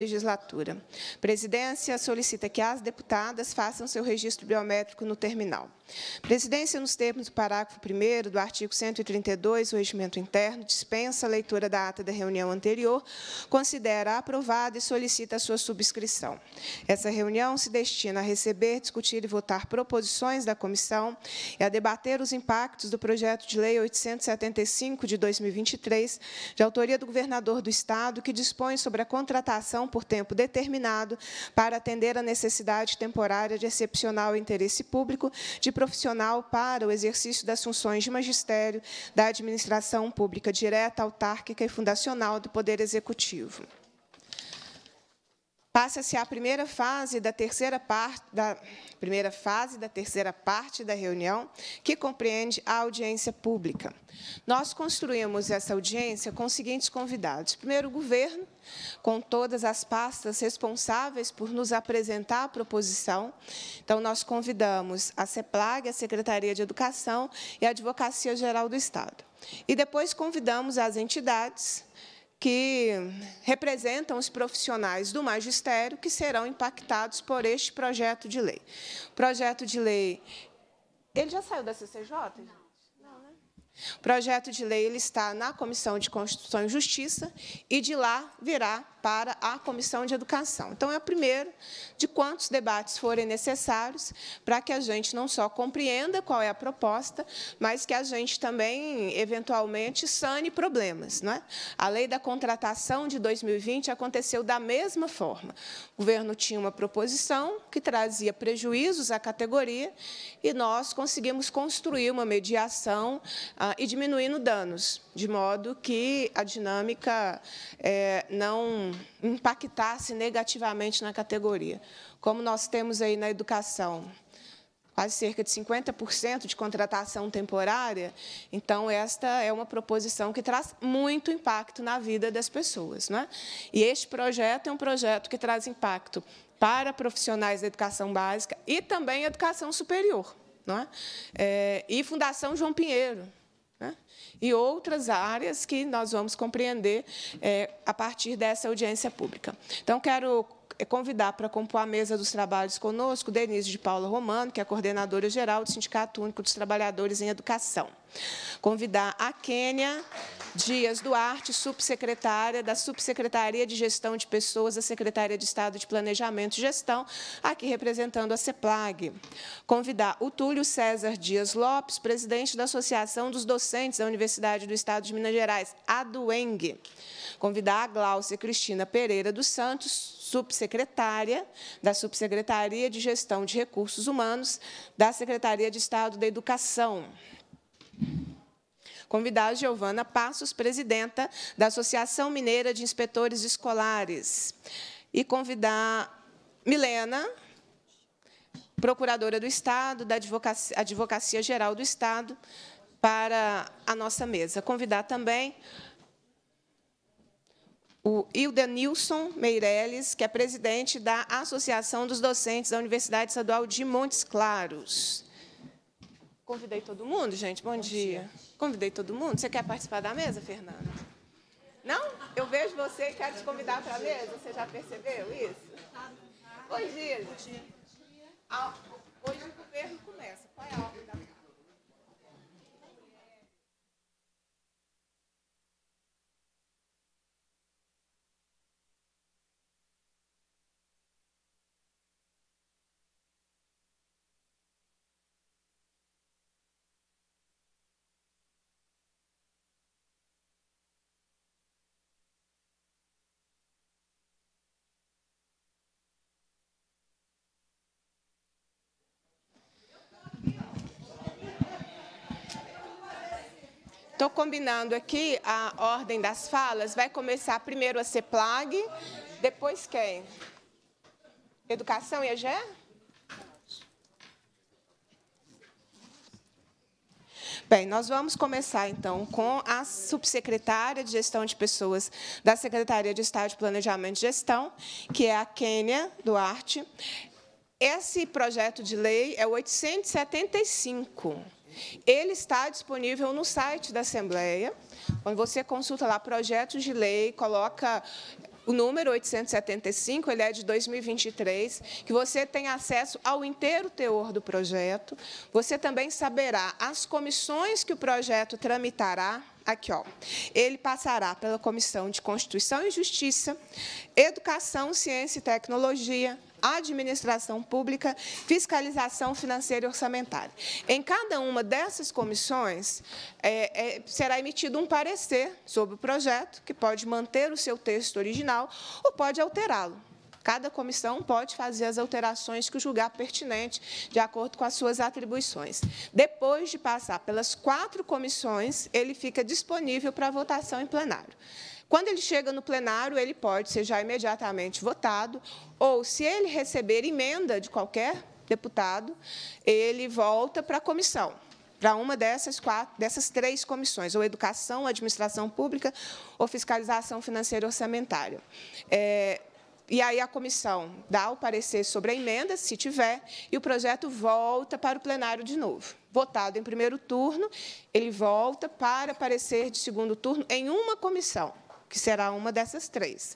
legislatura. Presidência solicita que as deputadas façam seu registro biométrico no terminal. Presidência, nos termos do parágrafo 1 do artigo 132 do Regimento Interno, dispensa a leitura da ata da reunião anterior, considera aprovada e solicita a sua subscrição. Essa reunião se destina a receber, discutir e votar proposições da comissão e a debater os impactos do projeto de lei 875 de 2023, de autoria do governador do Estado, que dispõe sobre a contratação por tempo determinado para atender à necessidade temporária de excepcional interesse público de profissional para o exercício das funções de magistério da administração pública direta, autárquica e fundacional do Poder Executivo. Passa-se a primeira fase da terceira parte da primeira fase da terceira parte da reunião, que compreende a audiência pública. Nós construímos essa audiência com os seguintes convidados: primeiro, o governo, com todas as pastas responsáveis por nos apresentar a proposição. Então, nós convidamos a CEPLAG, a Secretaria de Educação e a Advocacia Geral do Estado. E depois convidamos as entidades que representam os profissionais do magistério que serão impactados por este projeto de lei. O projeto de lei, ele já saiu da CCJ? Não. O projeto de lei ele está na Comissão de Constituição e Justiça e de lá virá para a Comissão de Educação. Então, é o primeiro de quantos debates forem necessários para que a gente não só compreenda qual é a proposta, mas que a gente também, eventualmente, sane problemas. Não é? A lei da contratação de 2020 aconteceu da mesma forma. O governo tinha uma proposição que trazia prejuízos à categoria e nós conseguimos construir uma mediação ah, e diminuindo danos, de modo que a dinâmica eh, não impactasse negativamente na categoria. Como nós temos aí na educação quase cerca de 50% de contratação temporária. Então, esta é uma proposição que traz muito impacto na vida das pessoas. é? E este projeto é um projeto que traz impacto para profissionais da educação básica e também educação superior. Não é? é e Fundação João Pinheiro, né? e outras áreas que nós vamos compreender é, a partir dessa audiência pública. Então, quero é convidar para compor a mesa dos trabalhos conosco Denise de Paula Romano, que é coordenadora geral do Sindicato Único dos Trabalhadores em Educação. Convidar a Kênia Dias Duarte, subsecretária da Subsecretaria de Gestão de Pessoas, da Secretaria de Estado de Planejamento e Gestão, aqui representando a CEPLAG. Convidar o Túlio César Dias Lopes, presidente da Associação dos Docentes da Universidade do Estado de Minas Gerais, a Dueng. Convidar a Gláucia Cristina Pereira dos Santos, subsecretária da Subsecretaria de Gestão de Recursos Humanos da Secretaria de Estado da Educação. Convidar Giovana Passos, presidenta da Associação Mineira de Inspetores Escolares. E convidar Milena, procuradora do Estado, da Advocacia, Advocacia Geral do Estado, para a nossa mesa. Convidar também o Ildenilson Meirelles, que é presidente da Associação dos Docentes da Universidade Estadual de Montes Claros. Convidei todo mundo, gente? Bom, Bom dia. dia. Convidei todo mundo? Você quer participar da mesa, Fernanda? Não? Eu vejo você e quero te convidar para a mesa. Você já percebeu isso? Bom dia. Bom dia. Ah, hoje o governo começa. Qual é a ordem da Estou combinando aqui a ordem das falas. Vai começar primeiro a CEPLAG, depois quem? Educação e EGE? Bem, nós vamos começar, então, com a subsecretária de Gestão de Pessoas da Secretaria de Estado de Planejamento e Gestão, que é a Kênia Duarte. Esse projeto de lei é 875. Ele está disponível no site da Assembleia, quando você consulta lá projetos de lei, coloca o número 875, ele é de 2023, que você tem acesso ao inteiro teor do projeto. Você também saberá as comissões que o projeto tramitará, aqui, ó. Ele passará pela Comissão de Constituição e Justiça, Educação, Ciência e Tecnologia, Administração Pública, Fiscalização Financeira e Orçamentária. Em cada uma dessas comissões, é, é, será emitido um parecer sobre o projeto, que pode manter o seu texto original ou pode alterá-lo. Cada comissão pode fazer as alterações que julgar pertinente, de acordo com as suas atribuições. Depois de passar pelas quatro comissões, ele fica disponível para votação em plenário. Quando ele chega no plenário, ele pode ser já imediatamente votado, ou se ele receber emenda de qualquer deputado, ele volta para a comissão, para uma dessas, quatro, dessas três comissões, ou Educação, Administração Pública ou Fiscalização Financeira e Orçamentária. É, e aí a comissão dá o parecer sobre a emenda, se tiver, e o projeto volta para o plenário de novo. Votado em primeiro turno, ele volta para parecer de segundo turno em uma comissão, que será uma dessas três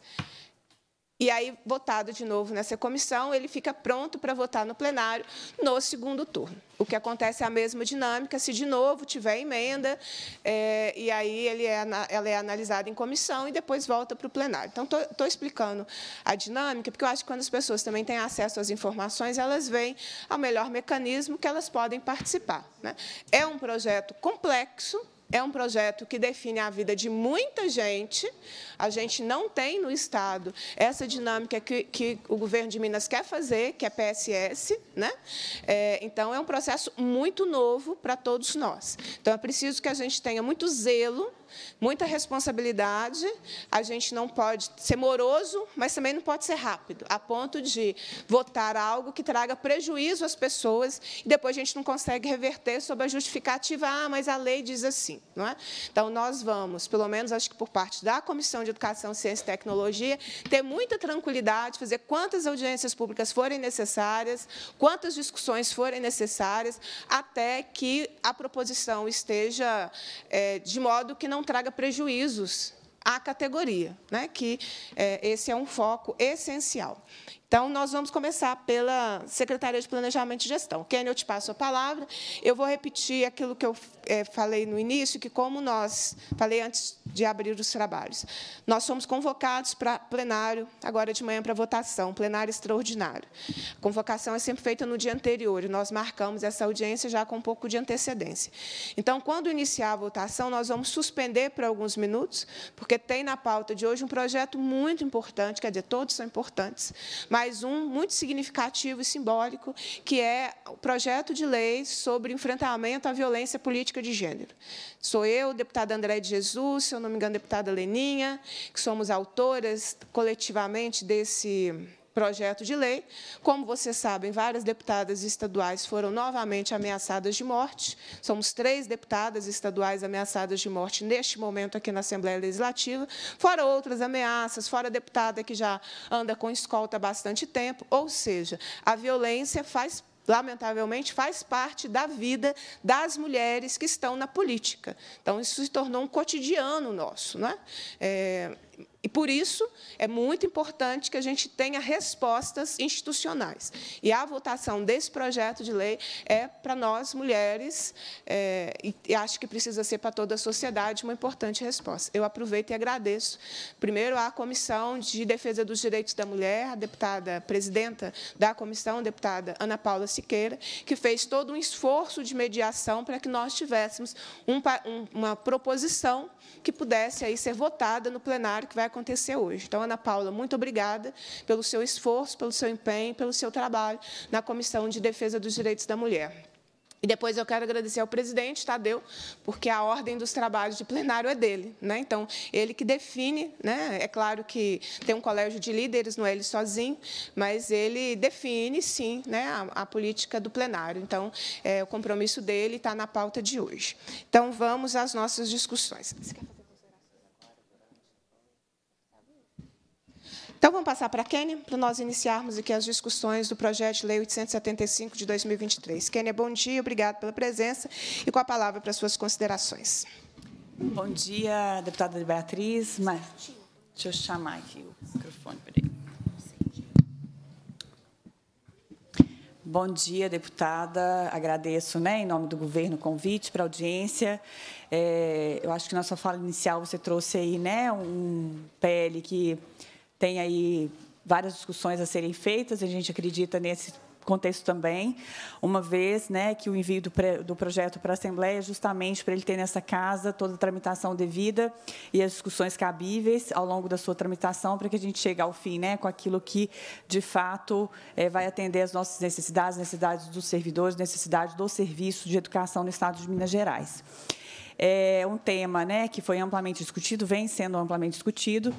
e aí votado de novo nessa comissão, ele fica pronto para votar no plenário no segundo turno. O que acontece é a mesma dinâmica, se de novo tiver emenda, é, e aí ele é, ela é analisada em comissão e depois volta para o plenário. Então, estou explicando a dinâmica, porque eu acho que quando as pessoas também têm acesso às informações, elas veem ao melhor mecanismo que elas podem participar. Né? É um projeto complexo, é um projeto que define a vida de muita gente. A gente não tem no Estado essa dinâmica que, que o governo de Minas quer fazer, que é PSS. Né? É, então, é um processo muito novo para todos nós. Então, é preciso que a gente tenha muito zelo muita responsabilidade. A gente não pode ser moroso, mas também não pode ser rápido, a ponto de votar algo que traga prejuízo às pessoas e depois a gente não consegue reverter sob a justificativa, ah, mas a lei diz assim. Não é? Então, nós vamos, pelo menos acho que por parte da Comissão de Educação, Ciência e Tecnologia, ter muita tranquilidade, fazer quantas audiências públicas forem necessárias, quantas discussões forem necessárias, até que a proposição esteja é, de modo que não não traga prejuízos à categoria, né? que é, esse é um foco essencial. Então, nós vamos começar pela Secretaria de Planejamento e Gestão. Kênia, eu te passo a palavra. Eu vou repetir aquilo que eu é, falei no início, que como nós, falei antes de abrir os trabalhos, nós somos convocados para plenário, agora de manhã para votação, plenário extraordinário. A convocação é sempre feita no dia anterior, e nós marcamos essa audiência já com um pouco de antecedência. Então, quando iniciar a votação, nós vamos suspender por alguns minutos, porque tem na pauta de hoje um projeto muito importante, quer dizer, todos são importantes, mas mais um muito significativo e simbólico, que é o projeto de lei sobre enfrentamento à violência política de gênero. Sou eu, deputada André de Jesus, se eu não me engano, deputada Leninha, que somos autoras coletivamente desse projeto de lei. Como vocês sabem, várias deputadas estaduais foram novamente ameaçadas de morte. Somos três deputadas estaduais ameaçadas de morte neste momento aqui na Assembleia Legislativa, fora outras ameaças, fora a deputada que já anda com escolta há bastante tempo. Ou seja, a violência faz lamentavelmente, faz parte da vida das mulheres que estão na política. Então, isso se tornou um cotidiano nosso. Não é? é e por isso é muito importante que a gente tenha respostas institucionais. E a votação desse projeto de lei é para nós mulheres é, e acho que precisa ser para toda a sociedade uma importante resposta. Eu aproveito e agradeço primeiro à comissão de defesa dos direitos da mulher, a deputada presidenta da comissão, a deputada Ana Paula Siqueira, que fez todo um esforço de mediação para que nós tivéssemos um, uma proposição que pudesse aí ser votada no plenário que vai acontecer hoje. Então, Ana Paula, muito obrigada pelo seu esforço, pelo seu empenho, pelo seu trabalho na Comissão de Defesa dos Direitos da Mulher. E depois eu quero agradecer ao presidente Tadeu, porque a ordem dos trabalhos de plenário é dele. Né? Então, ele que define, né? é claro que tem um colégio de líderes, não é ele sozinho, mas ele define, sim, né? a, a política do plenário. Então, é, o compromisso dele está na pauta de hoje. Então, vamos às nossas discussões. Você quer fazer? Então, vamos passar para a Kênia, para nós iniciarmos aqui as discussões do projeto de lei 875 de 2023. Kênia, bom dia, obrigado pela presença e com a palavra para suas considerações. Bom dia, deputada Beatriz. Mas, deixa eu chamar aqui o microfone. Peraí. Bom dia, deputada. Agradeço, né, em nome do governo, o convite para a audiência. É, eu acho que na sua fala inicial você trouxe aí, né, um PL que tem aí várias discussões a serem feitas, a gente acredita nesse contexto também, uma vez né, que o envio do, do projeto para a Assembleia é justamente para ele ter nessa casa toda a tramitação devida e as discussões cabíveis ao longo da sua tramitação, para que a gente chegue ao fim né, com aquilo que, de fato, é, vai atender às nossas necessidades, necessidades dos servidores, necessidades do serviço de educação no Estado de Minas Gerais é um tema né, que foi amplamente discutido, vem sendo amplamente discutido.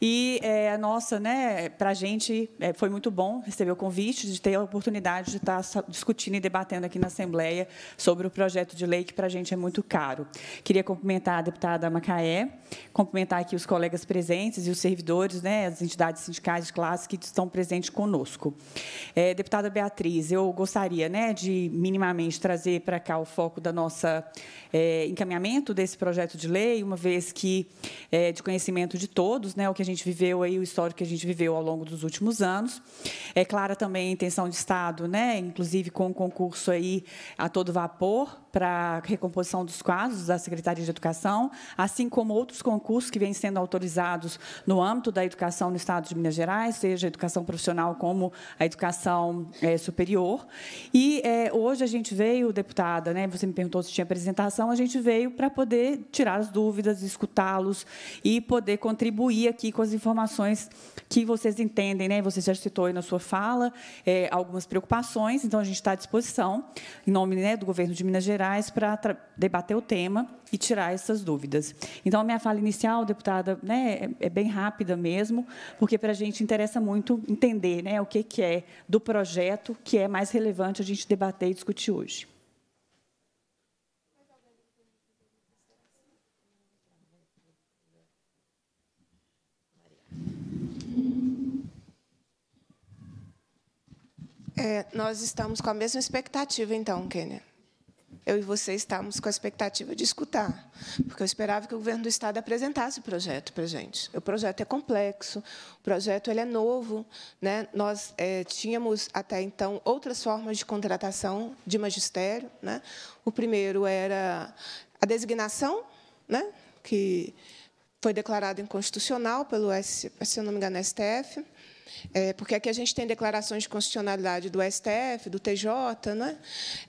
E é, nossa, né, para a gente é, foi muito bom receber o convite de ter a oportunidade de estar discutindo e debatendo aqui na Assembleia sobre o projeto de lei que para a gente é muito caro. Queria cumprimentar a deputada Macaé, cumprimentar aqui os colegas presentes e os servidores, né, as entidades sindicais de classe que estão presentes conosco. É, deputada Beatriz, eu gostaria né, de minimamente trazer para cá o foco da nossa é, encaminhamento encaminhamento desse projeto de lei, uma vez que é de conhecimento de todos, né, o que a gente viveu aí, o histórico que a gente viveu ao longo dos últimos anos. É clara também a intenção de Estado, né, inclusive com o concurso aí a todo vapor para recomposição dos quadros da Secretaria de Educação, assim como outros concursos que vêm sendo autorizados no âmbito da educação no Estado de Minas Gerais, seja a educação profissional como a educação é, superior. E é, hoje a gente veio, deputada, né, você me perguntou se tinha apresentação, a gente veio veio para poder tirar as dúvidas, escutá-los e poder contribuir aqui com as informações que vocês entendem, né? Você já citou aí na sua fala é, algumas preocupações, então a gente está à disposição, em nome né, do governo de Minas Gerais, para debater o tema e tirar essas dúvidas. Então, a minha fala inicial, deputada, né, é, é bem rápida mesmo, porque para a gente interessa muito entender né, o que, que é do projeto que é mais relevante a gente debater e discutir hoje. É, nós estamos com a mesma expectativa, então, Kênia. Eu e você estamos com a expectativa de escutar, porque eu esperava que o governo do Estado apresentasse o projeto para a gente. O projeto é complexo, o projeto ele é novo. Né? Nós é, tínhamos, até então, outras formas de contratação de magistério. Né? O primeiro era a designação, né? que foi declarada inconstitucional pelo, se não me engano, STF. É, porque aqui a gente tem declarações de constitucionalidade do STF, do TJ. Né?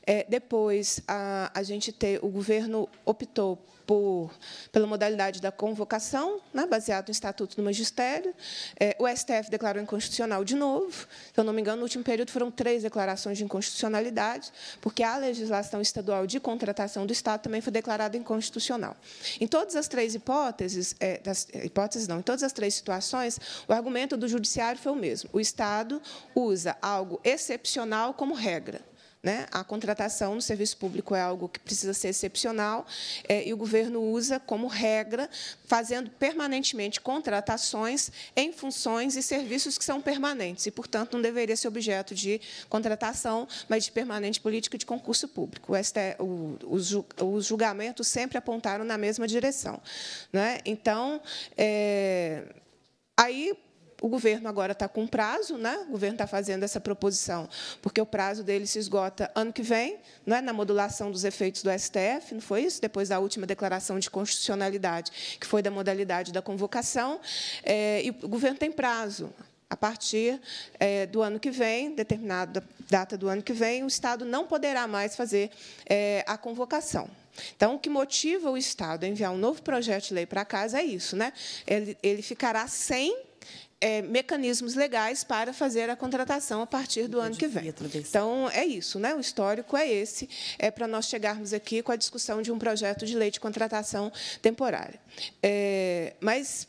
É, depois, a, a gente ter o governo optou por, pela modalidade da convocação, né, baseado no Estatuto do Magistério. É, o STF declarou inconstitucional de novo. Se eu não me engano, no último período foram três declarações de inconstitucionalidade, porque a legislação estadual de contratação do Estado também foi declarada inconstitucional. Em todas as três hipóteses, é, das, é, hipóteses não, em todas as três situações, o argumento do judiciário foi o mesmo. O Estado usa algo excepcional como regra. Né? A contratação no serviço público é algo que precisa ser excepcional é, e o governo usa como regra, fazendo permanentemente contratações em funções e serviços que são permanentes e, portanto, não deveria ser objeto de contratação, mas de permanente política de concurso público. os, julgamentos sempre apontaram na mesma direção. Né? Então, é, aí o governo agora está com prazo, né? o governo está fazendo essa proposição, porque o prazo dele se esgota ano que vem, né? na modulação dos efeitos do STF, não foi isso? Depois da última declaração de constitucionalidade, que foi da modalidade da convocação, é, e o governo tem prazo. A partir é, do ano que vem, determinada data do ano que vem, o Estado não poderá mais fazer é, a convocação. Então, o que motiva o Estado a enviar um novo projeto de lei para casa é isso. Né? Ele, ele ficará sem é, mecanismos legais para fazer a contratação a partir do Eu ano que vem. Então, é isso, né? o histórico é esse, é para nós chegarmos aqui com a discussão de um projeto de lei de contratação temporária. É, mas,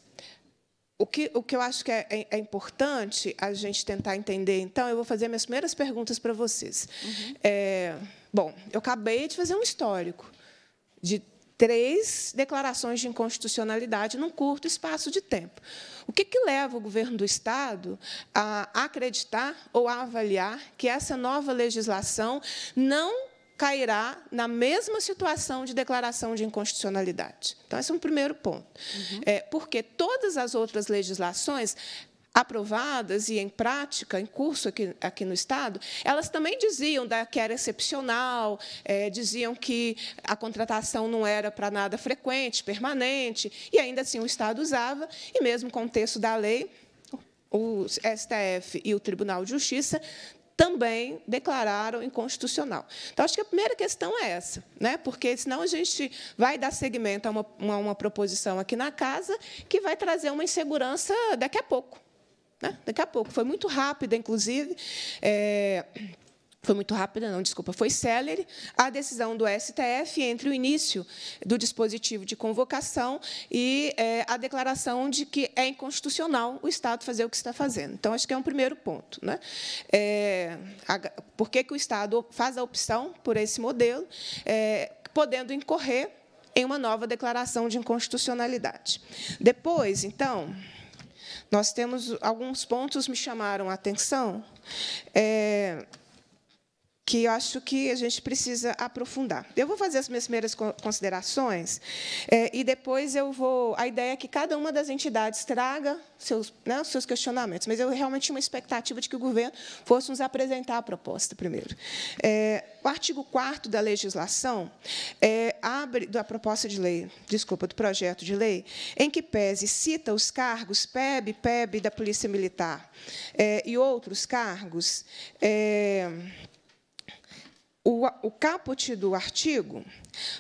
o que, o que eu acho que é, é, é importante a gente tentar entender, então, eu vou fazer minhas primeiras perguntas para vocês. Uhum. É, bom, eu acabei de fazer um histórico de três declarações de inconstitucionalidade num curto espaço de tempo. O que, que leva o governo do Estado a acreditar ou a avaliar que essa nova legislação não cairá na mesma situação de declaração de inconstitucionalidade. Então, esse é um primeiro ponto. Uhum. É, porque todas as outras legislações aprovadas e em prática, em curso aqui, aqui no Estado, elas também diziam da, que era excepcional, é, diziam que a contratação não era para nada frequente, permanente, e ainda assim o Estado usava, e mesmo com o texto da lei, o STF e o Tribunal de Justiça também declararam inconstitucional. Então, acho que a primeira questão é essa, né? porque senão a gente vai dar seguimento a uma, uma, uma proposição aqui na casa que vai trazer uma insegurança daqui a pouco né? daqui a pouco. Foi muito rápida, inclusive. É... Foi muito rápida, não, desculpa, foi celere a decisão do STF entre o início do dispositivo de convocação e é, a declaração de que é inconstitucional o Estado fazer o que está fazendo. Então, acho que é um primeiro ponto. Né? É, a, por que, que o Estado faz a opção por esse modelo, é, podendo incorrer em uma nova declaração de inconstitucionalidade? Depois, então. Nós temos alguns pontos me chamaram a atenção. É, que eu acho que a gente precisa aprofundar. Eu vou fazer as minhas primeiras considerações é, e depois eu vou. A ideia é que cada uma das entidades traga seus, né, seus questionamentos, mas eu realmente tinha uma expectativa de que o governo fosse nos apresentar a proposta primeiro. É, o artigo 4 da legislação é, abre da proposta de lei, desculpa, do projeto de lei, em que pese cita os cargos PEB, PEB da Polícia Militar e outros cargos o, o caput do artigo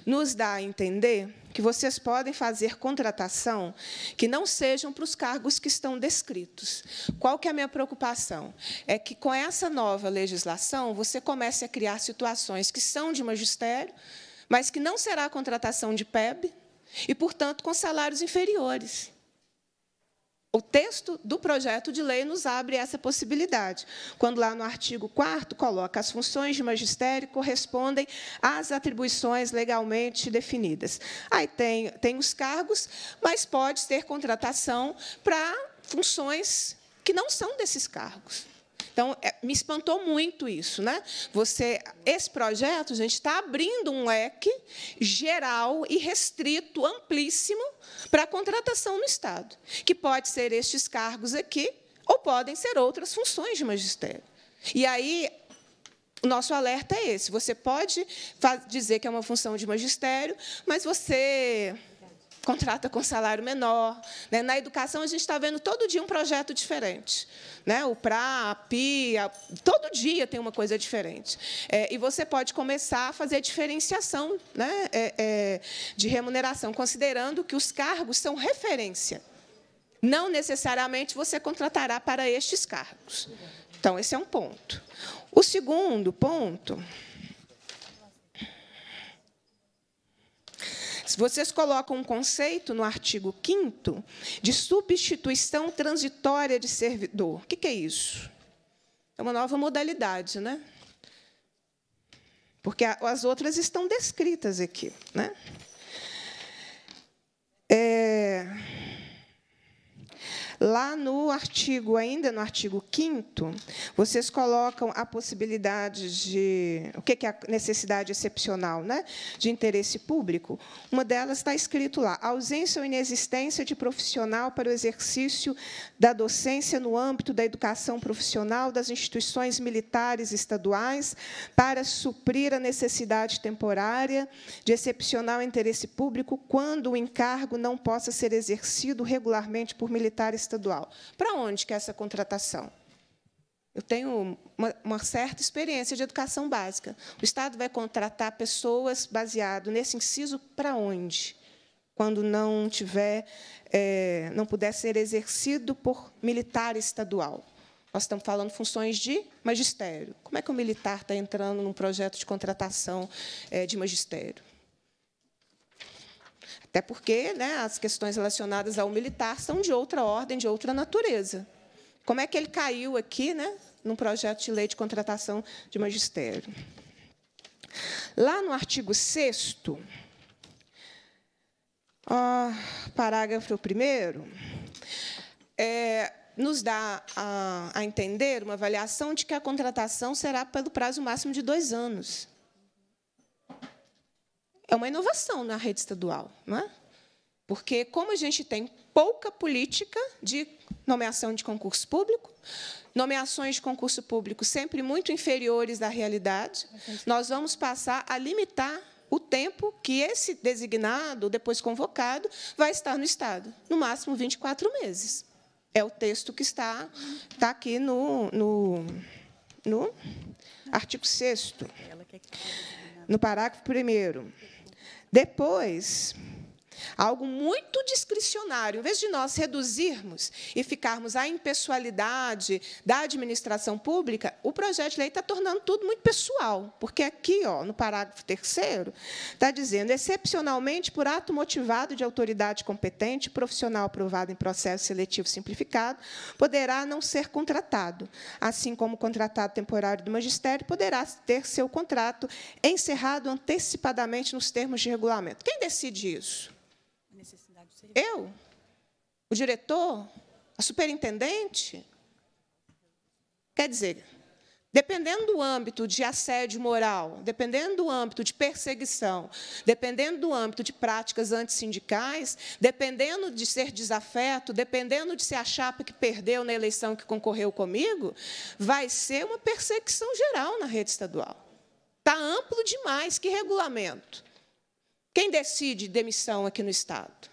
nos dá a entender que vocês podem fazer contratação que não sejam para os cargos que estão descritos. Qual que é a minha preocupação? É que, com essa nova legislação, você comece a criar situações que são de magistério, mas que não será contratação de PEB, e, portanto, com salários inferiores. O texto do projeto de lei nos abre essa possibilidade, quando lá no artigo 4 coloca as funções de magistério correspondem às atribuições legalmente definidas. Aí tem, tem os cargos, mas pode ter contratação para funções que não são desses cargos. Então, é, me espantou muito isso. Né? Você, esse projeto, gente, está abrindo um leque geral e restrito, amplíssimo, para a contratação no Estado, que pode ser estes cargos aqui ou podem ser outras funções de magistério. E aí, o nosso alerta é esse. Você pode dizer que é uma função de magistério, mas você contrata com salário menor. Né? Na educação, a gente está vendo todo dia um projeto diferente. Né? O PRA, a PIA, todo dia tem uma coisa diferente. É, e você pode começar a fazer a diferenciação né? É, é, de remuneração, considerando que os cargos são referência. Não necessariamente você contratará para estes cargos. Então, esse é um ponto. O segundo ponto Vocês colocam um conceito no artigo 5 de substituição transitória de servidor. O que é isso? É uma nova modalidade, né? Porque as outras estão descritas aqui, né? É... Lá no artigo, ainda no artigo 5 vocês colocam a possibilidade de... O que é a necessidade excepcional né? de interesse público? Uma delas está escrito lá, ausência ou inexistência de profissional para o exercício da docência no âmbito da educação profissional das instituições militares estaduais para suprir a necessidade temporária de excepcional interesse público quando o encargo não possa ser exercido regularmente por militares estadual. Para onde que é essa contratação? Eu tenho uma, uma, certa experiência de educação básica. O Estado vai contratar pessoas baseado nesse inciso para onde? Quando não tiver, é, não puder ser exercido por militar estadual. Nós estamos falando funções de magistério. Como é que o militar está entrando num projeto de contratação é, de magistério? Até porque né, as questões relacionadas ao militar são de outra ordem, de outra natureza. Como é que ele caiu aqui né, num projeto de lei de contratação de magistério? Lá no artigo 6 parágrafo 1 é, nos dá a, a entender uma avaliação de que a contratação será pelo prazo máximo de dois anos é uma inovação na rede estadual, não é? Porque, como a gente tem pouca política de nomeação de concurso público, nomeações de concurso público sempre muito inferiores da realidade, nós vamos passar a limitar o tempo que esse designado, depois convocado, vai estar no Estado. No máximo 24 meses. É o texto que está, está aqui no, no, no artigo 6 no parágrafo 1 depois, Algo muito discricionário. Em vez de nós reduzirmos e ficarmos à impessoalidade da administração pública, o projeto de lei está tornando tudo muito pessoal. Porque aqui, ó, no parágrafo terceiro, está dizendo, excepcionalmente, por ato motivado de autoridade competente, profissional aprovado em processo seletivo simplificado, poderá não ser contratado. Assim como o contratado temporário do magistério poderá ter seu contrato encerrado antecipadamente nos termos de regulamento. Quem decide isso? Eu? O diretor? A superintendente? Quer dizer, dependendo do âmbito de assédio moral, dependendo do âmbito de perseguição, dependendo do âmbito de práticas antissindicais, dependendo de ser desafeto, dependendo de ser a chapa que perdeu na eleição que concorreu comigo, vai ser uma perseguição geral na rede estadual. Está amplo demais, que regulamento? Quem decide demissão aqui no Estado?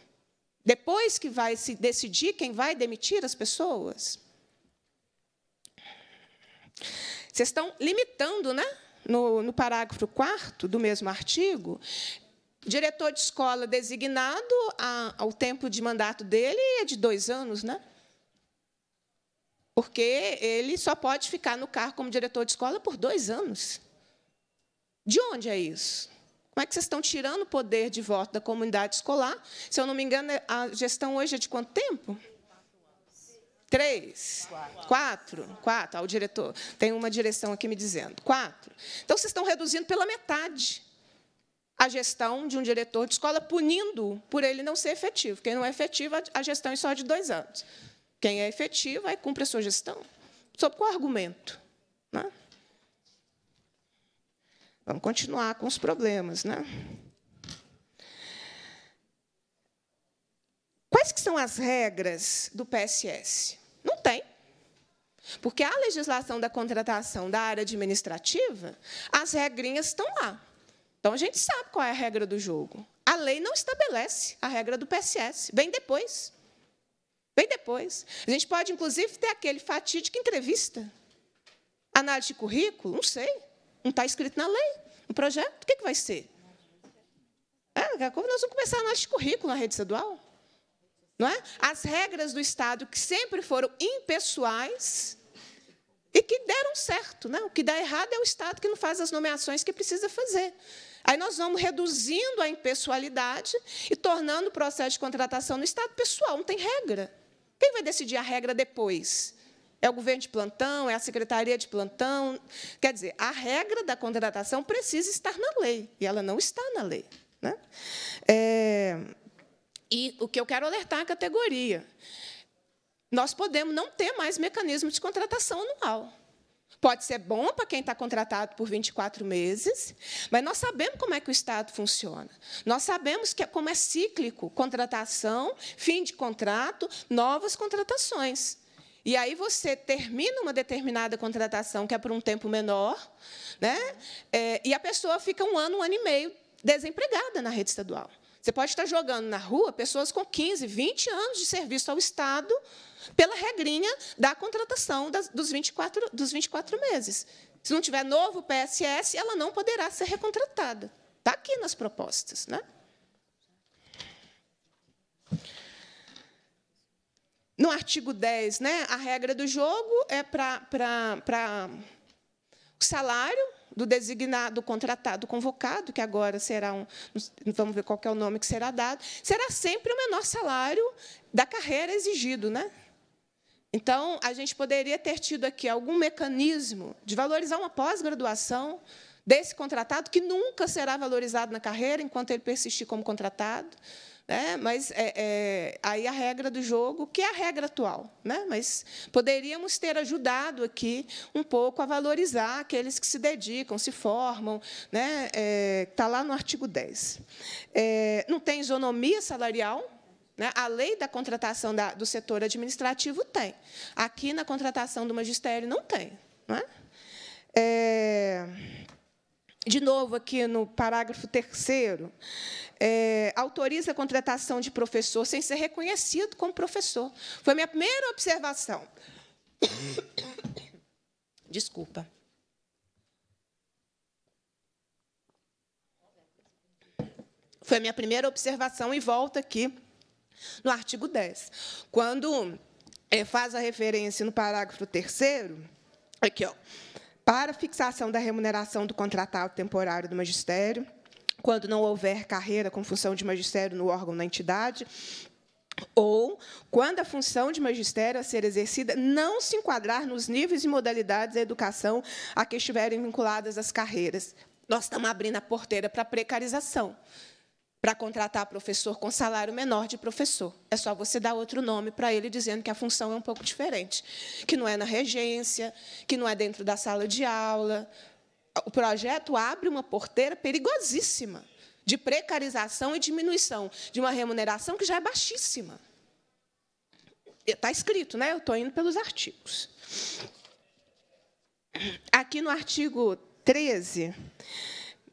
Depois que vai se decidir quem vai demitir as pessoas? Vocês estão limitando, né? No, no parágrafo 4 do mesmo artigo, diretor de escola designado, a, ao tempo de mandato dele é de dois anos, né? Porque ele só pode ficar no cargo como diretor de escola por dois anos. De onde é isso? Como é que vocês estão tirando o poder de voto da comunidade escolar? Se eu não me engano, é, a gestão hoje é de quanto tempo? Três? Quatro? Quatro, Ah, o diretor tem uma direção aqui me dizendo. Quatro. Então, vocês estão reduzindo pela metade a gestão de um diretor de escola, punindo por ele não ser efetivo. Quem não é efetivo, a gestão é só de dois anos. Quem é efetivo, aí cumpre a sua gestão. Sob qual argumento? Não é? Vamos continuar com os problemas, né? Quais que são as regras do PSS? Não tem. Porque a legislação da contratação da área administrativa, as regrinhas estão lá. Então, a gente sabe qual é a regra do jogo. A lei não estabelece a regra do PSS. Vem depois. Vem depois. A gente pode, inclusive, ter aquele fatídico entrevista. Análise de currículo? Não sei. Não está escrito na lei, no projeto. O que, é que vai ser? É, daqui a pouco nós vamos começar a análise de currículo na rede estadual. Não é? As regras do Estado que sempre foram impessoais e que deram certo. Né? O que dá errado é o Estado que não faz as nomeações que precisa fazer. Aí nós vamos reduzindo a impessoalidade e tornando o processo de contratação no Estado pessoal, não tem regra. Quem vai decidir a regra depois? É o governo de plantão, é a secretaria de plantão. Quer dizer, a regra da contratação precisa estar na lei, e ela não está na lei. Né? É, e o que eu quero alertar à categoria: nós podemos não ter mais mecanismo de contratação anual. Pode ser bom para quem está contratado por 24 meses, mas nós sabemos como é que o Estado funciona. Nós sabemos que, é, como é cíclico contratação, fim de contrato, novas contratações. E aí você termina uma determinada contratação, que é por um tempo menor, né? É, e a pessoa fica um ano, um ano e meio desempregada na rede estadual. Você pode estar jogando na rua pessoas com 15, 20 anos de serviço ao Estado pela regrinha da contratação das, dos, 24, dos 24 meses. Se não tiver novo PSS, ela não poderá ser recontratada. Está aqui nas propostas. Né? no artigo 10, né, a regra do jogo é para o salário do designado, do contratado, convocado, que agora será um, vamos ver qual é o nome que será dado, será sempre o menor salário da carreira exigido, né? Então, a gente poderia ter tido aqui algum mecanismo de valorizar uma pós-graduação desse contratado que nunca será valorizado na carreira enquanto ele persistir como contratado né? Mas é, é, aí a regra do jogo, que é a regra atual, né? mas poderíamos ter ajudado aqui um pouco a valorizar aqueles que se dedicam, se formam, né? está é, lá no artigo 10. É, não tem isonomia salarial, né? a lei da contratação do setor administrativo tem. Aqui, na contratação do magistério, não tem. Não é? É de novo, aqui no parágrafo terceiro, é, autoriza a contratação de professor sem ser reconhecido como professor. Foi a minha primeira observação. Desculpa. Foi a minha primeira observação e volta aqui no artigo 10. Quando é, faz a referência no parágrafo terceiro, aqui, ó, para fixação da remuneração do contratado temporário do magistério, quando não houver carreira com função de magistério no órgão da entidade, ou quando a função de magistério a ser exercida não se enquadrar nos níveis e modalidades da educação a que estiverem vinculadas as carreiras. Nós estamos abrindo a porteira para a precarização para contratar professor com salário menor de professor. É só você dar outro nome para ele, dizendo que a função é um pouco diferente, que não é na regência, que não é dentro da sala de aula. O projeto abre uma porteira perigosíssima de precarização e diminuição de uma remuneração que já é baixíssima. Está escrito, né? Eu estou indo pelos artigos. Aqui no artigo 13,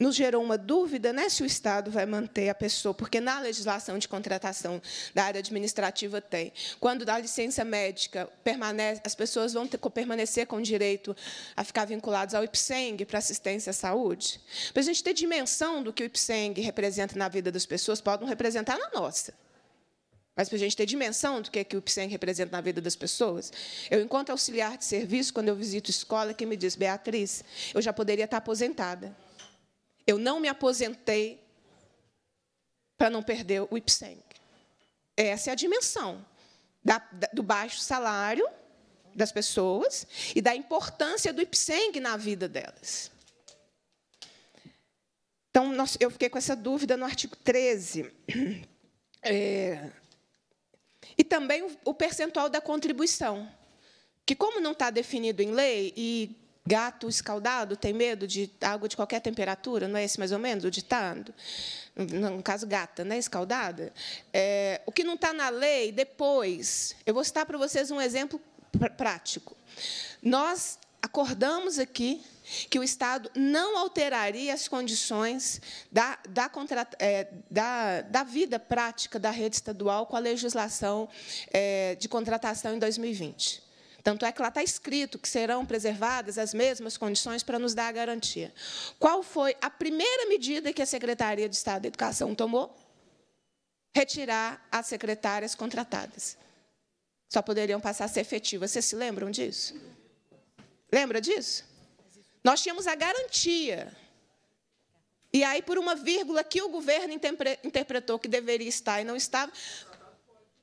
nos gerou uma dúvida né, se o Estado vai manter a pessoa, porque na legislação de contratação da área administrativa tem. Quando dá licença médica, permanece, as pessoas vão ter, permanecer com direito a ficar vinculadas ao IPSENG para assistência à saúde. Para a gente ter dimensão do que o IPSENG representa na vida das pessoas, pode não representar na nossa. Mas para a gente ter dimensão do que, é que o PSEM representa na vida das pessoas, eu encontro auxiliar de serviço, quando eu visito escola, que me diz, Beatriz, eu já poderia estar aposentada. Eu não me aposentei para não perder o IPSENG. Essa é a dimensão da, da, do baixo salário das pessoas e da importância do IPSENG na vida delas. Então, nós, eu fiquei com essa dúvida no artigo 13. É, e também o, o percentual da contribuição, que, como não está definido em lei, e Gato escaldado tem medo de água de qualquer temperatura, não é esse mais ou menos o ditado? No caso, gata, né? escaldada. É, o que não está na lei, depois. Eu vou citar para vocês um exemplo prático. Nós acordamos aqui que o Estado não alteraria as condições da, da, é, da, da vida prática da rede estadual com a legislação é, de contratação em 2020. Tanto é que lá está escrito que serão preservadas as mesmas condições para nos dar a garantia. Qual foi a primeira medida que a Secretaria de Estado da Educação tomou? Retirar as secretárias contratadas. Só poderiam passar a ser efetivas. Vocês se lembram disso? Lembra disso? Nós tínhamos a garantia. E aí, por uma vírgula que o governo interpretou que deveria estar e não estava,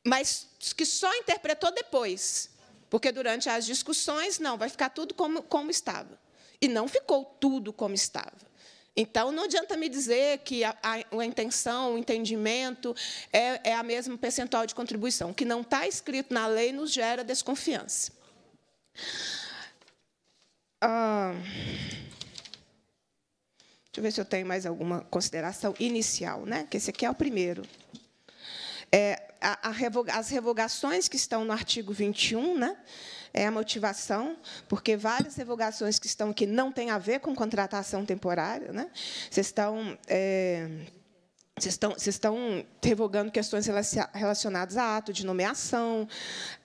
mas que só interpretou depois. Porque durante as discussões, não, vai ficar tudo como, como estava. E não ficou tudo como estava. Então, não adianta me dizer que a, a, intenção, o entendimento é, é a mesma percentual de contribuição. O que não está escrito na lei nos gera desconfiança. Ah, deixa eu ver se eu tenho mais alguma consideração inicial, né? que esse aqui é o primeiro. É, a, a revoga, as revogações que estão no artigo 21, né? é a motivação, porque várias revogações que estão aqui não têm a ver com contratação temporária. Né? Vocês estão. É, vocês estão, vocês estão revogando questões relacionadas a ato de nomeação,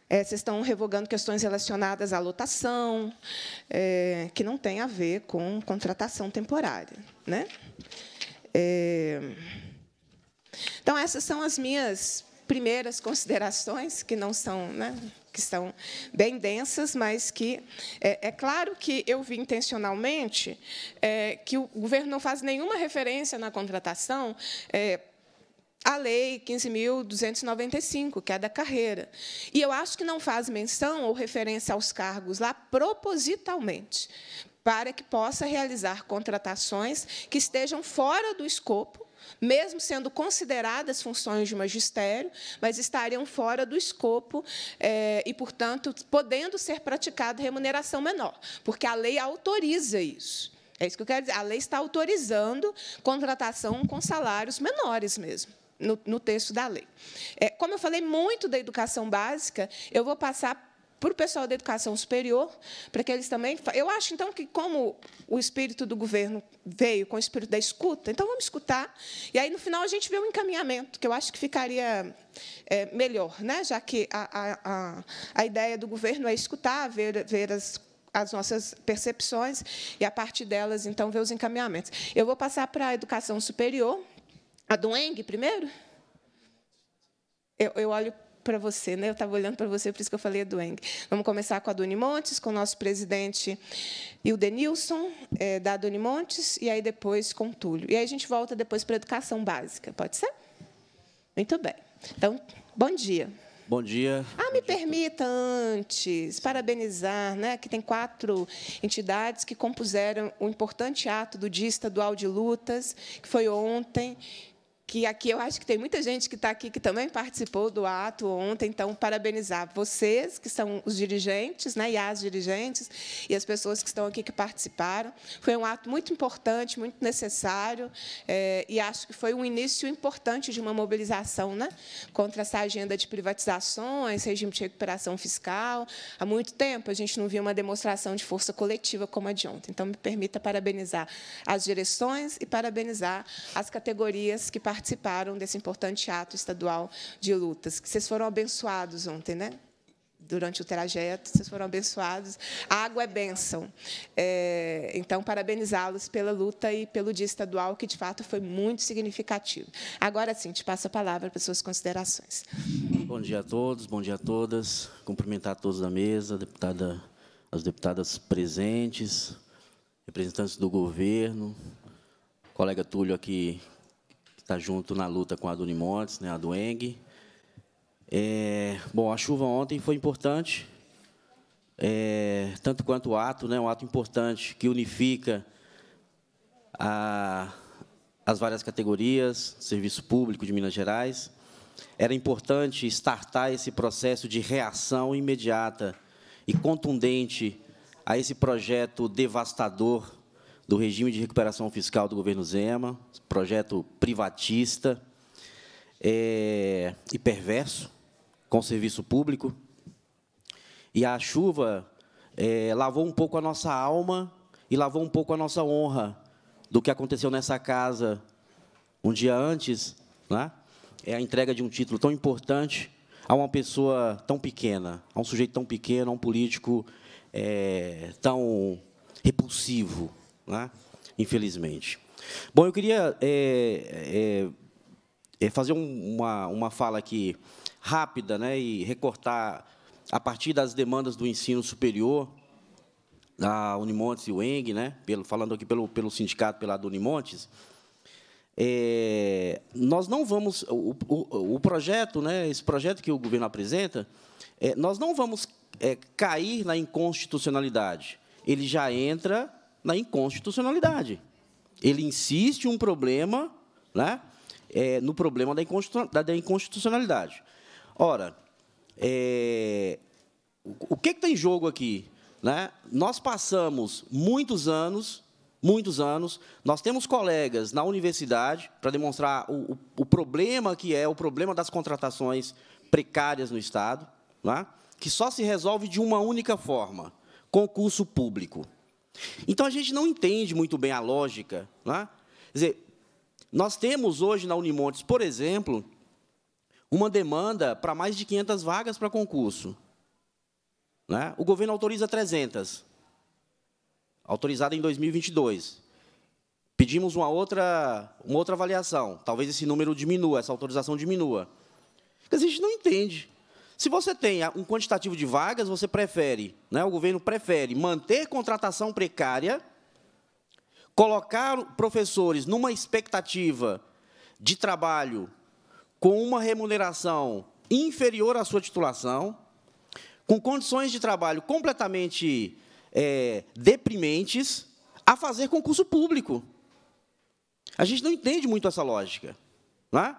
é, vocês estão revogando questões relacionadas à lotação, é, que não tem a ver com contratação temporária. Né? É, então, essas são as minhas primeiras considerações, que não são, né, que são bem densas, mas que é, é claro que eu vi intencionalmente é, que o governo não faz nenhuma referência na contratação. É, lei 15.295, que é da carreira. E eu acho que não faz menção ou referência aos cargos lá propositalmente, para que possa realizar contratações que estejam fora do escopo mesmo sendo consideradas funções de magistério, mas estariam fora do escopo é, e, portanto, podendo ser praticada remuneração menor, porque a lei autoriza isso. É isso que eu quero dizer. A lei está autorizando contratação com salários menores mesmo. No, no texto da lei. É, como eu falei muito da educação básica, eu vou passar para o pessoal da educação superior, para que eles também. Eu acho, então, que como o espírito do governo veio com o espírito da escuta, então vamos escutar. E aí, no final, a gente vê um encaminhamento, que eu acho que ficaria é, melhor, né? já que a, a, a ideia do governo é escutar, ver, ver as as nossas percepções e, a partir delas, então, ver os encaminhamentos. Eu vou passar para a educação superior. A Eng primeiro? Eu, eu olho para você, né? Eu estava olhando para você, por isso que eu falei a Dueng. Vamos começar com a Doni Montes, com o nosso presidente Hildenilson, é, da Doni Montes, e aí depois com o Túlio. E aí a gente volta depois para a educação básica, pode ser? Muito bem. Então, bom dia. Bom dia. Ah, me dia. permita antes parabenizar, né, que tem quatro entidades que compuseram o importante ato do Dia Estadual de Lutas, que foi ontem, que aqui eu acho que tem muita gente que está aqui que também participou do ato ontem, então parabenizar vocês que são os dirigentes, né, e as dirigentes e as pessoas que estão aqui que participaram. Foi um ato muito importante, muito necessário é, e acho que foi um início importante de uma mobilização, né, contra essa agenda de privatizações, regime de recuperação fiscal. Há muito tempo a gente não via uma demonstração de força coletiva como a de ontem. Então me permita parabenizar as direções e parabenizar as categorias que participaram participaram desse importante ato estadual de lutas, que vocês foram abençoados ontem, né? durante o trajeto, vocês foram abençoados. A água é bênção. É, então, parabenizá-los pela luta e pelo dia estadual, que, de fato, foi muito significativo. Agora sim, te passo a palavra para suas considerações. Bom dia a todos, bom dia a todas. Cumprimentar todos da mesa, deputada, as deputadas presentes, representantes do governo, colega Túlio aqui está junto na luta com a Montes, né, a Dueng. É, bom, a chuva ontem foi importante, é, tanto quanto o ato, né, um ato importante que unifica a, as várias categorias, serviço público de Minas Gerais. Era importante startar esse processo de reação imediata e contundente a esse projeto devastador do regime de recuperação fiscal do governo Zema, projeto privatista é, e perverso com serviço público. E a chuva é, lavou um pouco a nossa alma e lavou um pouco a nossa honra do que aconteceu nessa casa um dia antes, né? é a entrega de um título tão importante a uma pessoa tão pequena, a um sujeito tão pequeno, a um político é, tão repulsivo né? infelizmente. Bom, eu queria é, é, é fazer uma, uma fala aqui rápida né? e recortar a partir das demandas do ensino superior da Unimontes e Eng, né? pelo, falando aqui pelo, pelo sindicato, pela do Unimontes, é, nós não vamos o, o, o, projeto, né, esse projeto que o governo apresenta, é, nós não vamos é, cair na inconstitucionalidade. Ele já entra na inconstitucionalidade. Ele insiste um problema, né, é, no problema da inconstitucionalidade. Ora, é, o que, está em jogo aqui? Né? Nós passamos muitos anos, muitos anos, nós temos colegas na universidade para demonstrar o, o, o, problema que é o problema das contratações precárias no Estado, né? que só se resolve de uma única forma, concurso público. Então a gente não entende muito bem a lógica. Né? Quer dizer, nós temos hoje na Unimontes, por exemplo, uma demanda para mais de 500 vagas para concurso. Né? O governo autoriza 300, autorizada em 2022. Pedimos uma outra, uma outra avaliação. Talvez esse número diminua, essa autorização diminua. Porque a gente não entende. Se você tem um quantitativo de vagas, você prefere, né, o governo prefere manter contratação precária, colocar professores numa expectativa de trabalho com uma remuneração inferior à sua titulação, com condições de trabalho completamente é, deprimentes, a fazer concurso público. A gente não entende muito essa lógica. Não é?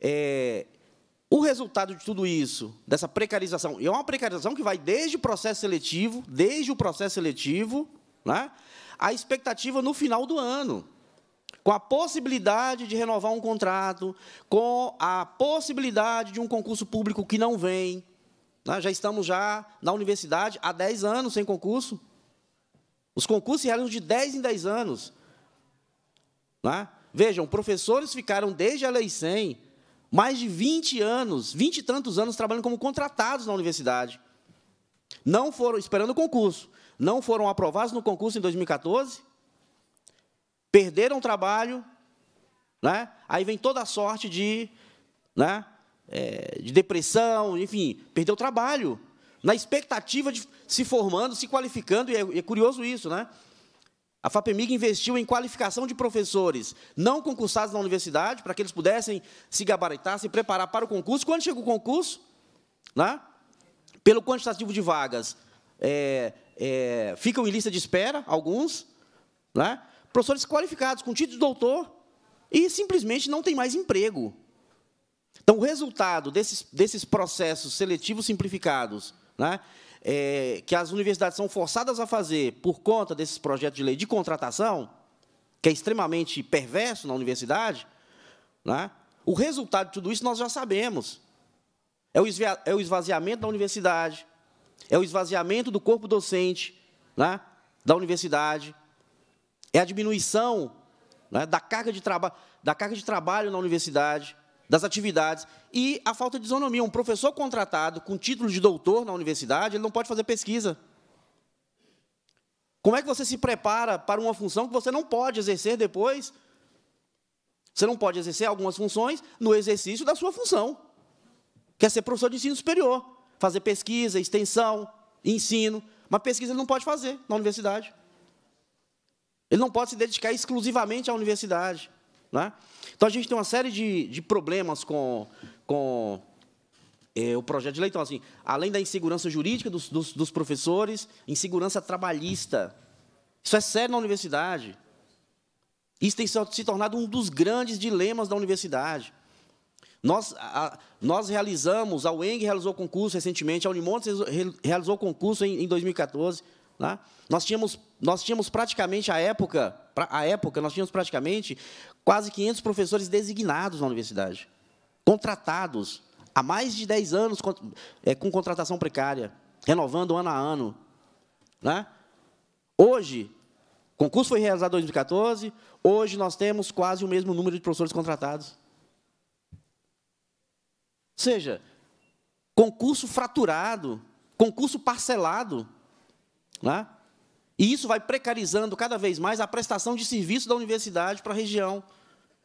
É, o resultado de tudo isso, dessa precarização, e é uma precarização que vai desde o processo seletivo, desde o processo seletivo, né, a expectativa no final do ano, com a possibilidade de renovar um contrato, com a possibilidade de um concurso público que não vem. Né, já estamos já na universidade há 10 anos sem concurso. Os concursos se realizam de 10 em 10 anos. Né? Vejam, professores ficaram desde a Lei 100 mais de 20 anos, 20 e tantos anos trabalhando como contratados na universidade. Não foram, esperando o concurso, não foram aprovados no concurso em 2014, perderam o trabalho, né? aí vem toda a sorte de, né? É, de depressão, enfim, perdeu o trabalho, na expectativa de se formando, se qualificando, e é, é curioso isso, né? A FAPEMIG investiu em qualificação de professores não concursados na universidade, para que eles pudessem se gabaritar, se preparar para o concurso. Quando chega o concurso, né, pelo quantitativo de vagas, é, é, ficam em lista de espera, alguns, né, professores qualificados, com título de doutor, e simplesmente não tem mais emprego. Então, o resultado desses, desses processos seletivos simplificados né, é, que as universidades são forçadas a fazer por conta desses projetos de lei de contratação, que é extremamente perverso na universidade, né? o resultado de tudo isso nós já sabemos. É o, é o esvaziamento da universidade, é o esvaziamento do corpo docente né? da universidade, é a diminuição né? da, carga de da carga de trabalho na universidade, das atividades e a falta de isonomia. Um professor contratado com título de doutor na universidade, ele não pode fazer pesquisa. Como é que você se prepara para uma função que você não pode exercer depois? Você não pode exercer algumas funções no exercício da sua função. Quer é ser professor de ensino superior, fazer pesquisa, extensão, ensino, mas pesquisa ele não pode fazer na universidade. Ele não pode se dedicar exclusivamente à universidade. Né? Então, a gente tem uma série de, de problemas com, com é, o projeto de lei. Então, assim, além da insegurança jurídica dos, dos, dos professores, insegurança trabalhista. Isso é sério na universidade. Isso tem se tornado um dos grandes dilemas da universidade. Nós, a, nós realizamos, a UENG realizou concurso recentemente, a Unimontes realizou concurso em, em 2014. Né? Nós, tínhamos, nós tínhamos praticamente, à época, à época, nós tínhamos praticamente quase 500 professores designados na universidade, contratados há mais de 10 anos com, é, com contratação precária, renovando ano a ano. Né? Hoje, o concurso foi realizado em 2014, hoje nós temos quase o mesmo número de professores contratados. Ou seja, concurso fraturado, concurso parcelado. Né? E isso vai precarizando cada vez mais a prestação de serviço da universidade para a região.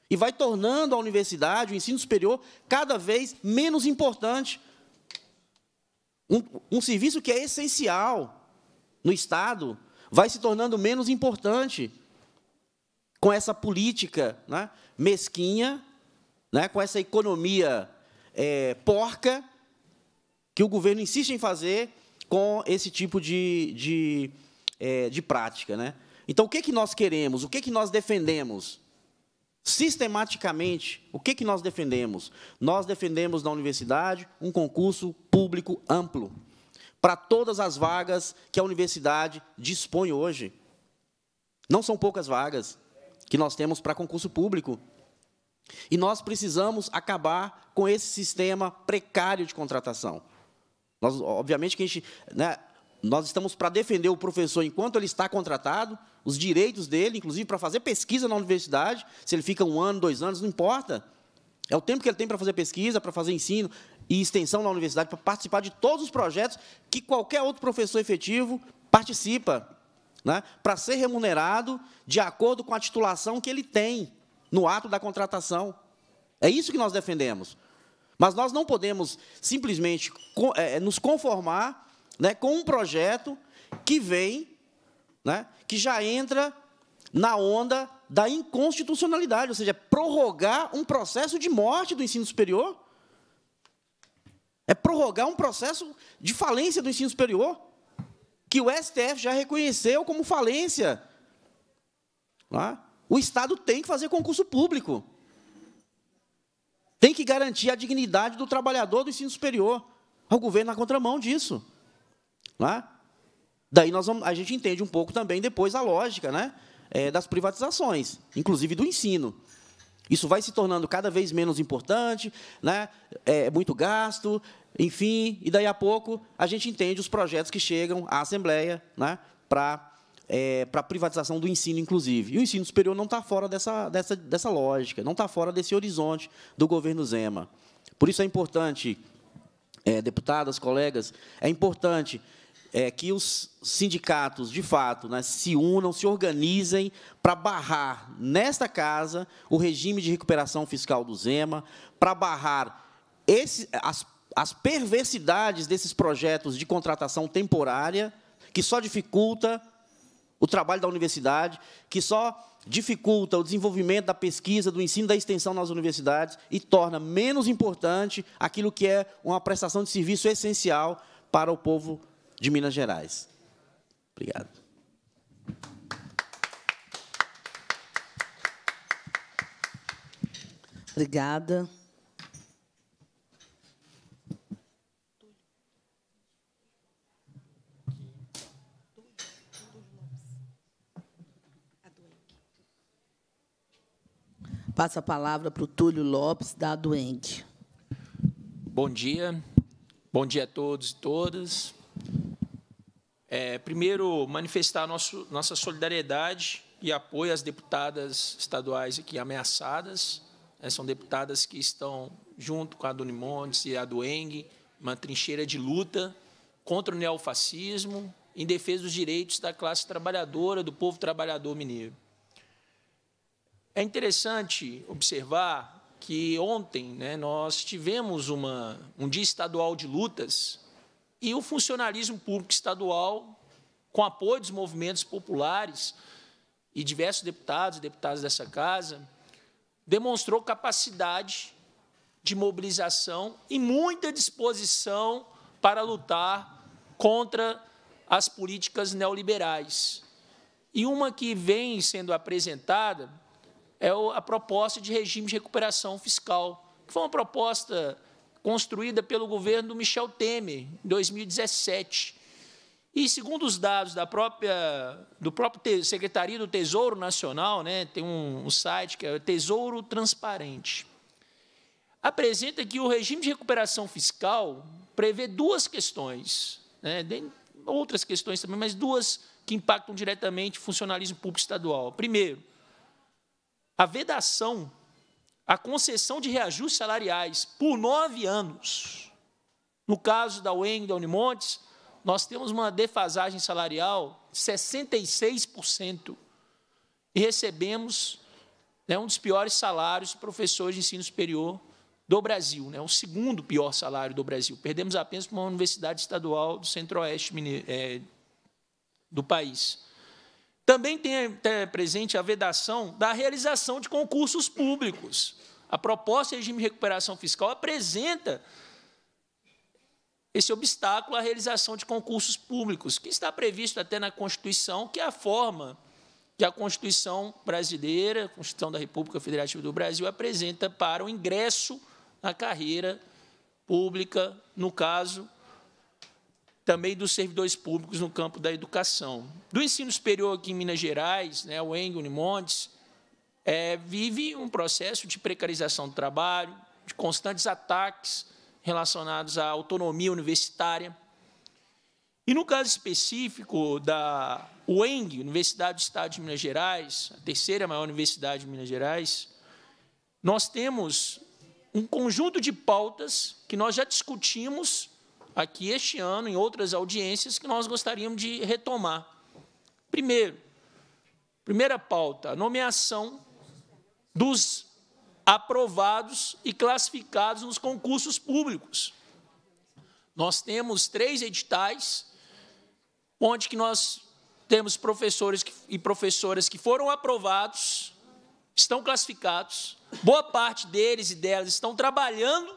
E vai tornando a universidade, o ensino superior, cada vez menos importante. Um, um serviço que é essencial no Estado vai se tornando menos importante com essa política né, mesquinha, né, com essa economia é, porca que o governo insiste em fazer com esse tipo de, de é, de prática. Né? Então, o que, é que nós queremos? O que, é que nós defendemos? Sistematicamente, o que, é que nós defendemos? Nós defendemos na universidade um concurso público amplo para todas as vagas que a universidade dispõe hoje. Não são poucas vagas que nós temos para concurso público. E nós precisamos acabar com esse sistema precário de contratação. Nós, obviamente que a gente, né, nós estamos para defender o professor enquanto ele está contratado, os direitos dele, inclusive para fazer pesquisa na universidade, se ele fica um ano, dois anos, não importa. É o tempo que ele tem para fazer pesquisa, para fazer ensino e extensão na universidade, para participar de todos os projetos que qualquer outro professor efetivo participa, né? para ser remunerado de acordo com a titulação que ele tem no ato da contratação. É isso que nós defendemos. Mas nós não podemos simplesmente eh, nos conformar né, com um projeto que vem, né, que já entra na onda da inconstitucionalidade, ou seja, prorrogar um processo de morte do ensino superior. É prorrogar um processo de falência do ensino superior, que o STF já reconheceu como falência. É? O Estado tem que fazer concurso público. Tem que garantir a dignidade do trabalhador do ensino superior. O governo na contramão disso. Né? Daí nós vamos, a gente entende um pouco também depois a lógica né? É, das privatizações, inclusive do ensino. Isso vai se tornando cada vez menos importante, né? é, é muito gasto, enfim, e daí a pouco a gente entende os projetos que chegam à Assembleia né? para é, para privatização do ensino, inclusive. E o ensino superior não está fora dessa, dessa, dessa lógica, não está fora desse horizonte do governo Zema. Por isso é importante, é, deputadas, colegas, é importante é, que os sindicatos, de fato, né, se unam, se organizem para barrar nesta casa o regime de recuperação fiscal do Zema, para barrar esse, as, as perversidades desses projetos de contratação temporária, que só dificulta o trabalho da universidade, que só dificulta o desenvolvimento da pesquisa, do ensino da extensão nas universidades e torna menos importante aquilo que é uma prestação de serviço essencial para o povo brasileiro de Minas Gerais. Obrigado. Obrigada. Passa a palavra para o Túlio Lopes, da Doente. Bom dia. Bom dia a todos e todas é, primeiro, manifestar nosso, nossa solidariedade e apoio às deputadas estaduais aqui ameaçadas. É, são deputadas que estão junto com a Doni Montes e a Dueng, uma trincheira de luta contra o neofascismo, em defesa dos direitos da classe trabalhadora, do povo trabalhador mineiro. É interessante observar que ontem né, nós tivemos uma, um dia estadual de lutas e o funcionalismo público estadual, com apoio dos movimentos populares e diversos deputados e deputadas dessa casa, demonstrou capacidade de mobilização e muita disposição para lutar contra as políticas neoliberais. E uma que vem sendo apresentada é a proposta de regime de recuperação fiscal, que foi uma proposta construída pelo governo do Michel Temer, em 2017. E, segundo os dados da própria, do próprio Secretaria do Tesouro Nacional, né, tem um, um site que é Tesouro Transparente, apresenta que o regime de recuperação fiscal prevê duas questões, né, outras questões também, mas duas que impactam diretamente o funcionalismo público estadual. Primeiro, a vedação a concessão de reajustes salariais por nove anos. No caso da UEM e da Unimontes, nós temos uma defasagem salarial de 66% e recebemos né, um dos piores salários de professores de ensino superior do Brasil, né, o segundo pior salário do Brasil. Perdemos apenas para uma universidade estadual do centro-oeste é, do país. Também tem presente a vedação da realização de concursos públicos. A proposta de regime de recuperação fiscal apresenta esse obstáculo à realização de concursos públicos, que está previsto até na Constituição, que é a forma que a Constituição brasileira, a Constituição da República Federativa do Brasil, apresenta para o ingresso na carreira pública, no caso também dos servidores públicos no campo da educação. Do ensino superior aqui em Minas Gerais, né, o Eng Unimontes, é, vive um processo de precarização do trabalho, de constantes ataques relacionados à autonomia universitária. E no caso específico da UENG, Universidade do Estado de Minas Gerais, a terceira maior universidade de Minas Gerais, nós temos um conjunto de pautas que nós já discutimos aqui este ano, em outras audiências, que nós gostaríamos de retomar. Primeiro, primeira pauta, a nomeação dos aprovados e classificados nos concursos públicos. Nós temos três editais, onde que nós temos professores e professoras que foram aprovados, estão classificados, boa parte deles e delas estão trabalhando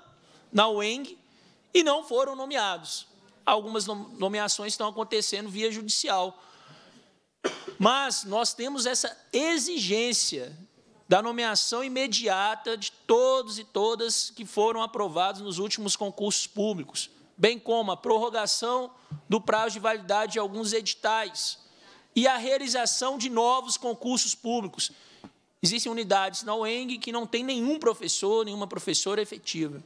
na UENG, e não foram nomeados. Algumas nomeações estão acontecendo via judicial. Mas nós temos essa exigência da nomeação imediata de todos e todas que foram aprovados nos últimos concursos públicos, bem como a prorrogação do prazo de validade de alguns editais e a realização de novos concursos públicos. Existem unidades na UENG que não tem nenhum professor, nenhuma professora efetiva.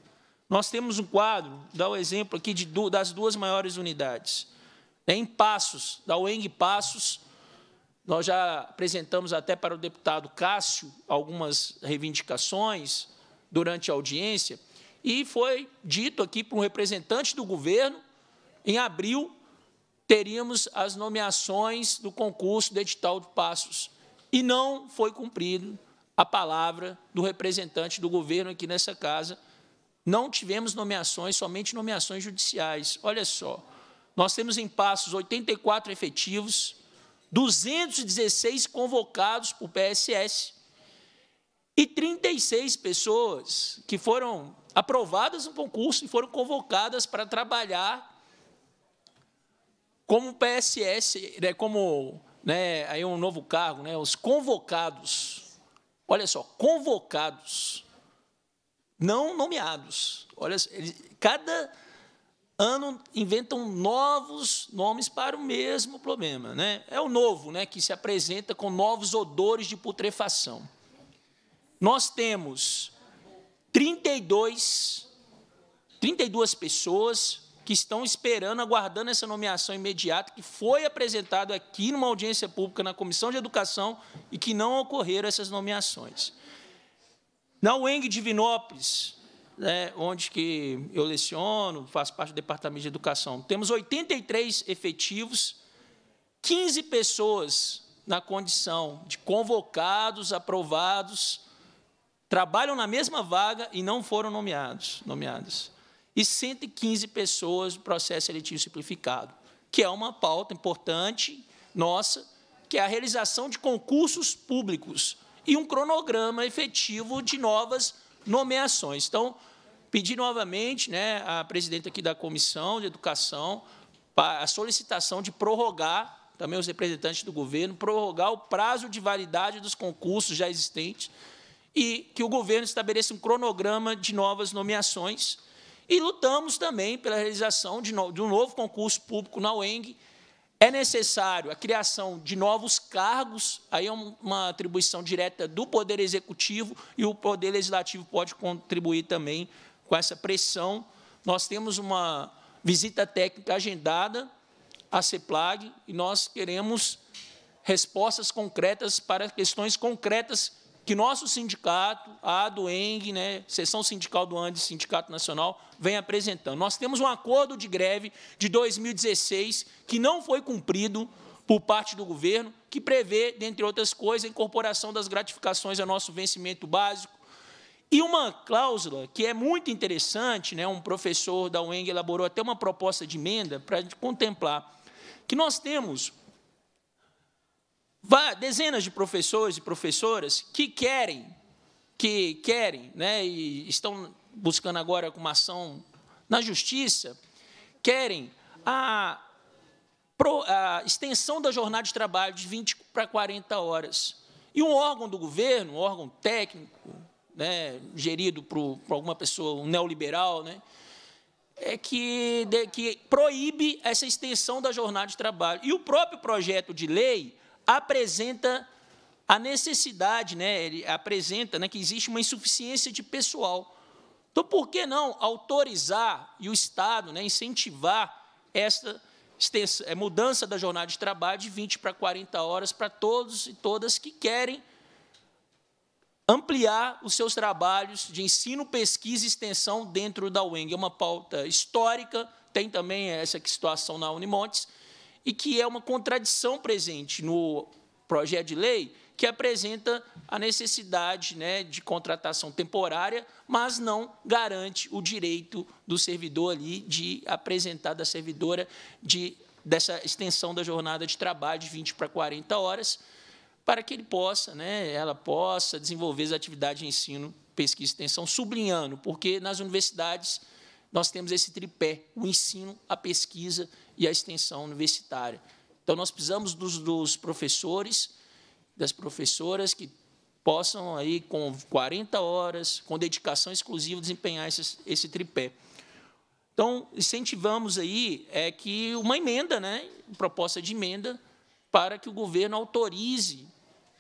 Nós temos um quadro, dá o um exemplo aqui de, das duas maiores unidades. Né, em Passos, da UENG Passos, nós já apresentamos até para o deputado Cássio algumas reivindicações durante a audiência, e foi dito aqui para um representante do governo, em abril, teríamos as nomeações do concurso do edital de Passos. E não foi cumprido a palavra do representante do governo aqui nessa casa, não tivemos nomeações, somente nomeações judiciais. Olha só, nós temos em passos 84 efetivos, 216 convocados por PSS e 36 pessoas que foram aprovadas no concurso e foram convocadas para trabalhar como PSS, né, como né, aí um novo cargo, né, os convocados. Olha só, convocados não nomeados. Olha, cada ano inventam novos nomes para o mesmo problema. Né? É o novo, né, que se apresenta com novos odores de putrefação. Nós temos 32, 32 pessoas que estão esperando, aguardando essa nomeação imediata, que foi apresentado aqui numa audiência pública na Comissão de Educação e que não ocorreram essas nomeações. Na UENG Divinópolis, né, onde que eu leciono, faço parte do Departamento de Educação, temos 83 efetivos, 15 pessoas na condição de convocados, aprovados, trabalham na mesma vaga e não foram nomeados, nomeadas. E 115 pessoas no processo seletivo simplificado, que é uma pauta importante nossa, que é a realização de concursos públicos e um cronograma efetivo de novas nomeações. Então, pedi novamente né, à presidenta aqui da Comissão de Educação a solicitação de prorrogar, também os representantes do governo, prorrogar o prazo de validade dos concursos já existentes e que o governo estabeleça um cronograma de novas nomeações. E lutamos também pela realização de, no, de um novo concurso público na UENG, é necessário a criação de novos cargos, aí é uma atribuição direta do Poder Executivo e o Poder Legislativo pode contribuir também com essa pressão. Nós temos uma visita técnica agendada à CEPLAG e nós queremos respostas concretas para questões concretas que nosso sindicato, a ADUENG, né, Seção Sindical do Andes, Sindicato Nacional, vem apresentando. Nós temos um acordo de greve de 2016 que não foi cumprido por parte do governo, que prevê, dentre outras coisas, a incorporação das gratificações ao nosso vencimento básico. E uma cláusula que é muito interessante, né, um professor da UENG elaborou até uma proposta de emenda para contemplar, que nós temos dezenas de professores e professoras que querem, que querem, né, e estão buscando agora uma ação na justiça, querem a, a extensão da jornada de trabalho de 20 para 40 horas. E um órgão do governo, um órgão técnico, né, gerido por, por alguma pessoa, um neoliberal, né, é que, de, que proíbe essa extensão da jornada de trabalho. E o próprio projeto de lei apresenta a necessidade, né? ele apresenta né, que existe uma insuficiência de pessoal. Então, por que não autorizar e o Estado né, incentivar essa eh, mudança da jornada de trabalho de 20 para 40 horas para todos e todas que querem ampliar os seus trabalhos de ensino, pesquisa e extensão dentro da UENG. É uma pauta histórica, tem também essa situação na Unimontes, e que é uma contradição presente no projeto de lei que apresenta a necessidade né, de contratação temporária, mas não garante o direito do servidor ali de apresentar da servidora de dessa extensão da jornada de trabalho de 20 para 40 horas, para que ele possa, né, ela possa desenvolver as atividades de ensino, pesquisa e extensão, sublinhando, porque nas universidades nós temos esse tripé, o ensino, a pesquisa e a extensão universitária. Então, nós precisamos dos, dos professores, das professoras que possam, aí, com 40 horas, com dedicação exclusiva, desempenhar esse, esse tripé. Então, incentivamos aí é que uma emenda, né, proposta de emenda, para que o governo autorize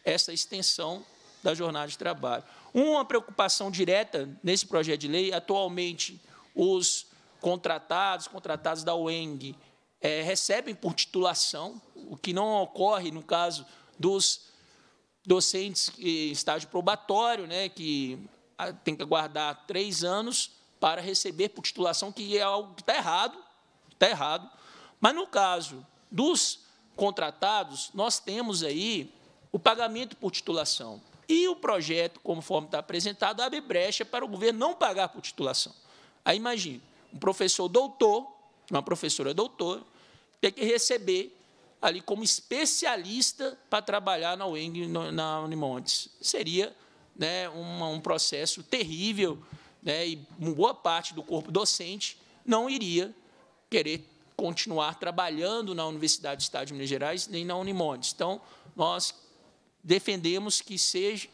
essa extensão da jornada de trabalho. Uma preocupação direta nesse projeto de lei, atualmente, os contratados, contratados da UENG, é, recebem por titulação, o que não ocorre no caso dos docentes em estágio probatório, né, que ah, tem que aguardar três anos para receber por titulação, que é algo que está errado, está errado. Mas no caso dos contratados, nós temos aí o pagamento por titulação. E o projeto, conforme está apresentado, abre brecha para o governo não pagar por titulação. Aí imagine, um professor doutor, uma professora doutora, tem que receber ali como especialista para trabalhar na UENG, na Unimontes. Seria né, um processo terrível, né, e boa parte do corpo docente não iria querer continuar trabalhando na Universidade do Estado de Minas Gerais nem na Unimontes. Então, nós defendemos que seja,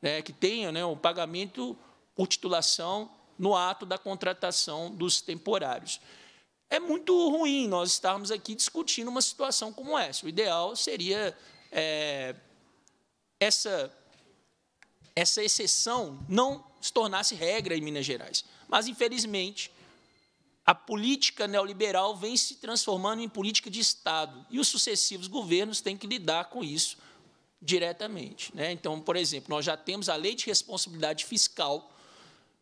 né, que tenha né, o pagamento por titulação no ato da contratação dos temporários. É muito ruim nós estarmos aqui discutindo uma situação como essa. O ideal seria é, essa, essa exceção não se tornasse regra em Minas Gerais. Mas, infelizmente, a política neoliberal vem se transformando em política de Estado e os sucessivos governos têm que lidar com isso diretamente. Né? Então, por exemplo, nós já temos a Lei de Responsabilidade Fiscal,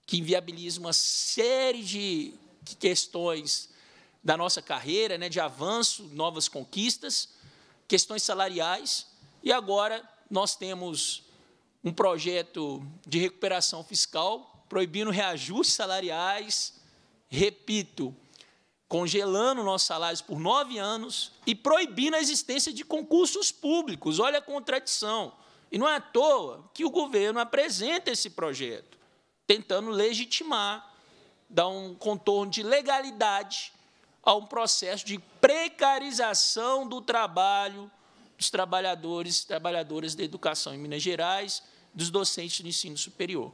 que inviabiliza uma série de questões da nossa carreira, né, de avanço, novas conquistas, questões salariais, e agora nós temos um projeto de recuperação fiscal proibindo reajustes salariais, repito, congelando nossos salários por nove anos e proibindo a existência de concursos públicos. Olha a contradição. E não é à toa que o governo apresenta esse projeto, tentando legitimar, dar um contorno de legalidade a um processo de precarização do trabalho dos trabalhadores e trabalhadoras da educação em Minas Gerais, dos docentes do ensino superior.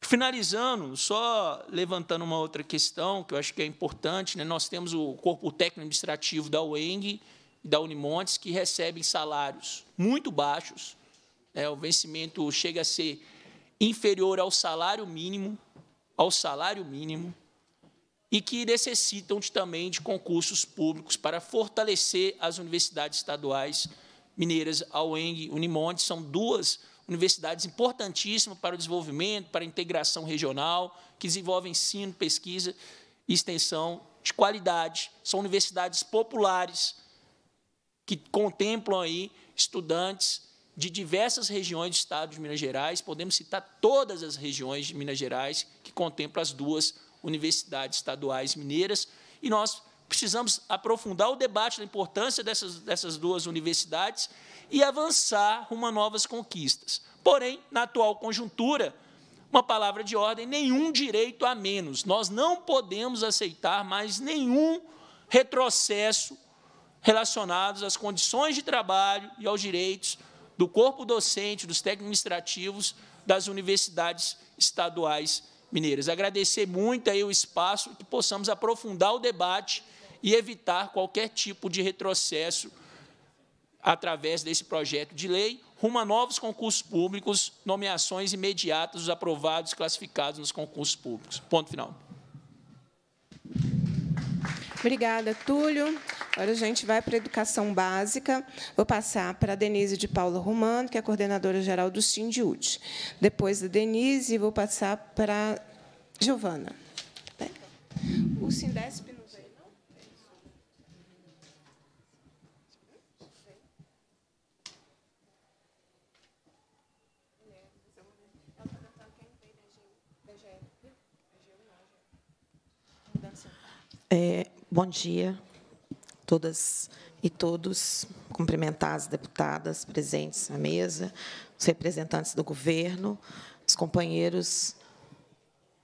Finalizando, só levantando uma outra questão que eu acho que é importante, né? nós temos o corpo técnico administrativo da UENG e da Unimontes que recebem salários muito baixos, né? o vencimento chega a ser inferior ao salário mínimo, ao salário mínimo, e que necessitam de, também de concursos públicos para fortalecer as universidades estaduais mineiras, a UENG, Unimonte, são duas universidades importantíssimas para o desenvolvimento, para a integração regional, que desenvolvem ensino, pesquisa e extensão de qualidade. São universidades populares que contemplam aí estudantes de diversas regiões do estado de Minas Gerais, podemos citar todas as regiões de Minas Gerais que contemplam as duas universidades estaduais mineiras, e nós precisamos aprofundar o debate da importância dessas, dessas duas universidades e avançar rumo a novas conquistas. Porém, na atual conjuntura, uma palavra de ordem, nenhum direito a menos. Nós não podemos aceitar mais nenhum retrocesso relacionados às condições de trabalho e aos direitos do corpo docente, dos técnicos administrativos das universidades estaduais mineiras. Agradecer muito aí o espaço, que possamos aprofundar o debate e evitar qualquer tipo de retrocesso através desse projeto de lei, rumo a novos concursos públicos, nomeações imediatas dos aprovados e classificados nos concursos públicos. Ponto final. Obrigada, Túlio. Agora a gente vai para a educação básica. Vou passar para a Denise de Paula Romano, que é coordenadora geral do SINDIUT. Depois da Denise, vou passar para a Giovana. O SINDESP não veio, não? É, Bom dia todas e todos, cumprimentar as deputadas presentes à mesa, os representantes do governo, os companheiros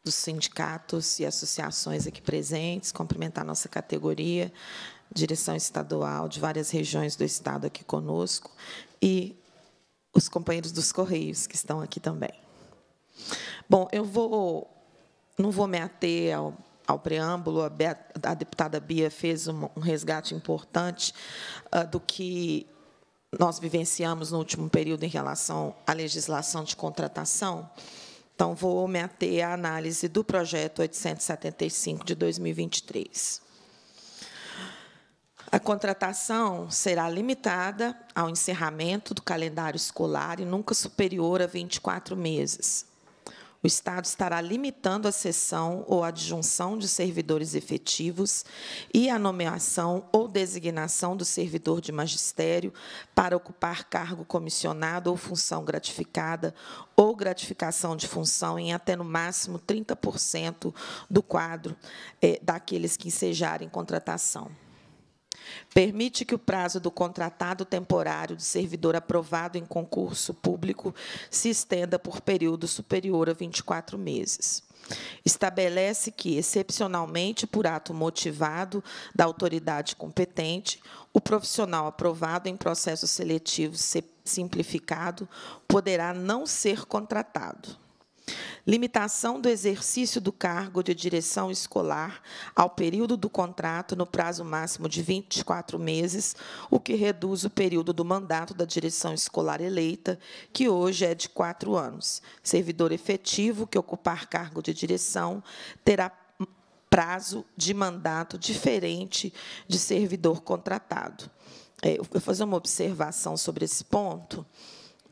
dos sindicatos e associações aqui presentes, cumprimentar nossa categoria, direção estadual de várias regiões do estado aqui conosco e os companheiros dos Correios que estão aqui também. Bom, eu vou não vou me ater ao ao preâmbulo, a, Bea, a deputada Bia fez um, um resgate importante uh, do que nós vivenciamos no último período em relação à legislação de contratação. Então, vou me ater à análise do projeto 875 de 2023. A contratação será limitada ao encerramento do calendário escolar e nunca superior a 24 meses o Estado estará limitando a cessão ou adjunção de servidores efetivos e a nomeação ou designação do servidor de magistério para ocupar cargo comissionado ou função gratificada ou gratificação de função em até no máximo 30% do quadro eh, daqueles que ensejarem contratação. Permite que o prazo do contratado temporário de servidor aprovado em concurso público se estenda por período superior a 24 meses. Estabelece que, excepcionalmente por ato motivado da autoridade competente, o profissional aprovado em processo seletivo simplificado poderá não ser contratado. Limitação do exercício do cargo de direção escolar ao período do contrato no prazo máximo de 24 meses, o que reduz o período do mandato da direção escolar eleita, que hoje é de quatro anos. Servidor efetivo que ocupar cargo de direção terá prazo de mandato diferente de servidor contratado. É, eu vou fazer uma observação sobre esse ponto.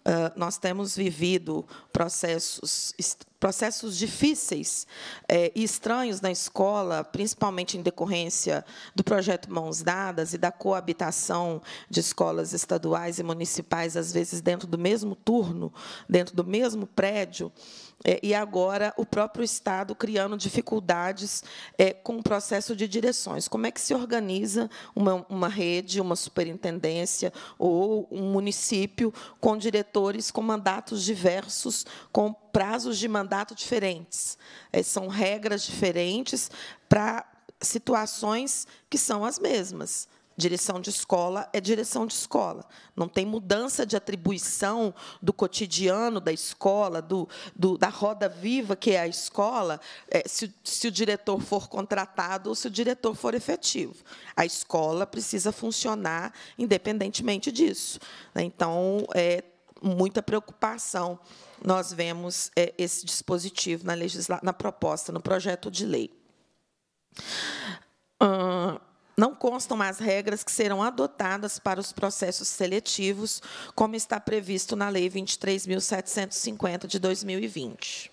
Ah, nós temos vivido processos processos difíceis é, e estranhos na escola, principalmente em decorrência do projeto Mãos Dadas e da coabitação de escolas estaduais e municipais, às vezes dentro do mesmo turno, dentro do mesmo prédio é, e agora o próprio Estado criando dificuldades é, com o processo de direções. Como é que se organiza uma, uma rede, uma superintendência ou um município com diretores com mandatos diversos, com prazos de mandato diferentes? É, são regras diferentes para situações que são as mesmas. Direção de escola é direção de escola. Não tem mudança de atribuição do cotidiano da escola, do, do da roda viva que é a escola, é, se, se o diretor for contratado ou se o diretor for efetivo. A escola precisa funcionar independentemente disso. Né? Então, é muita preocupação nós vemos é, esse dispositivo na, legisla na proposta, no projeto de lei. Uh, não constam as regras que serão adotadas para os processos seletivos, como está previsto na Lei 23.750 de 2020.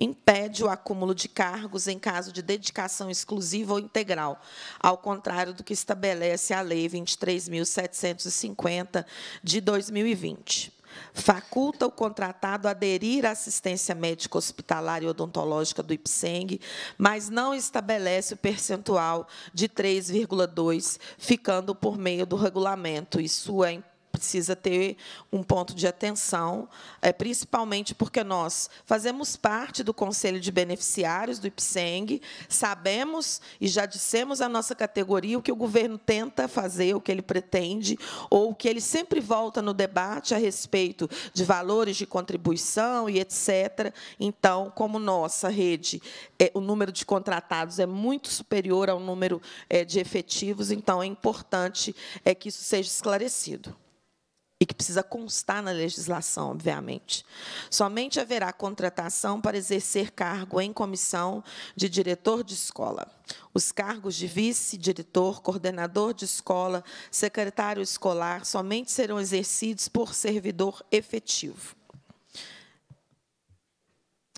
Impede o acúmulo de cargos em caso de dedicação exclusiva ou integral, ao contrário do que estabelece a Lei 23.750 de 2020 faculta o contratado aderir à assistência médica hospitalar e odontológica do IPSENG, mas não estabelece o percentual de 3,2, ficando por meio do regulamento. Isso é importante precisa ter um ponto de atenção, é, principalmente porque nós fazemos parte do Conselho de Beneficiários do IPSENG, sabemos e já dissemos à nossa categoria o que o governo tenta fazer, o que ele pretende, ou o que ele sempre volta no debate a respeito de valores de contribuição e etc. Então, como nossa rede, é, o número de contratados é muito superior ao número é, de efetivos, então é importante que isso seja esclarecido e que precisa constar na legislação, obviamente. Somente haverá contratação para exercer cargo em comissão de diretor de escola. Os cargos de vice-diretor, coordenador de escola, secretário escolar somente serão exercidos por servidor efetivo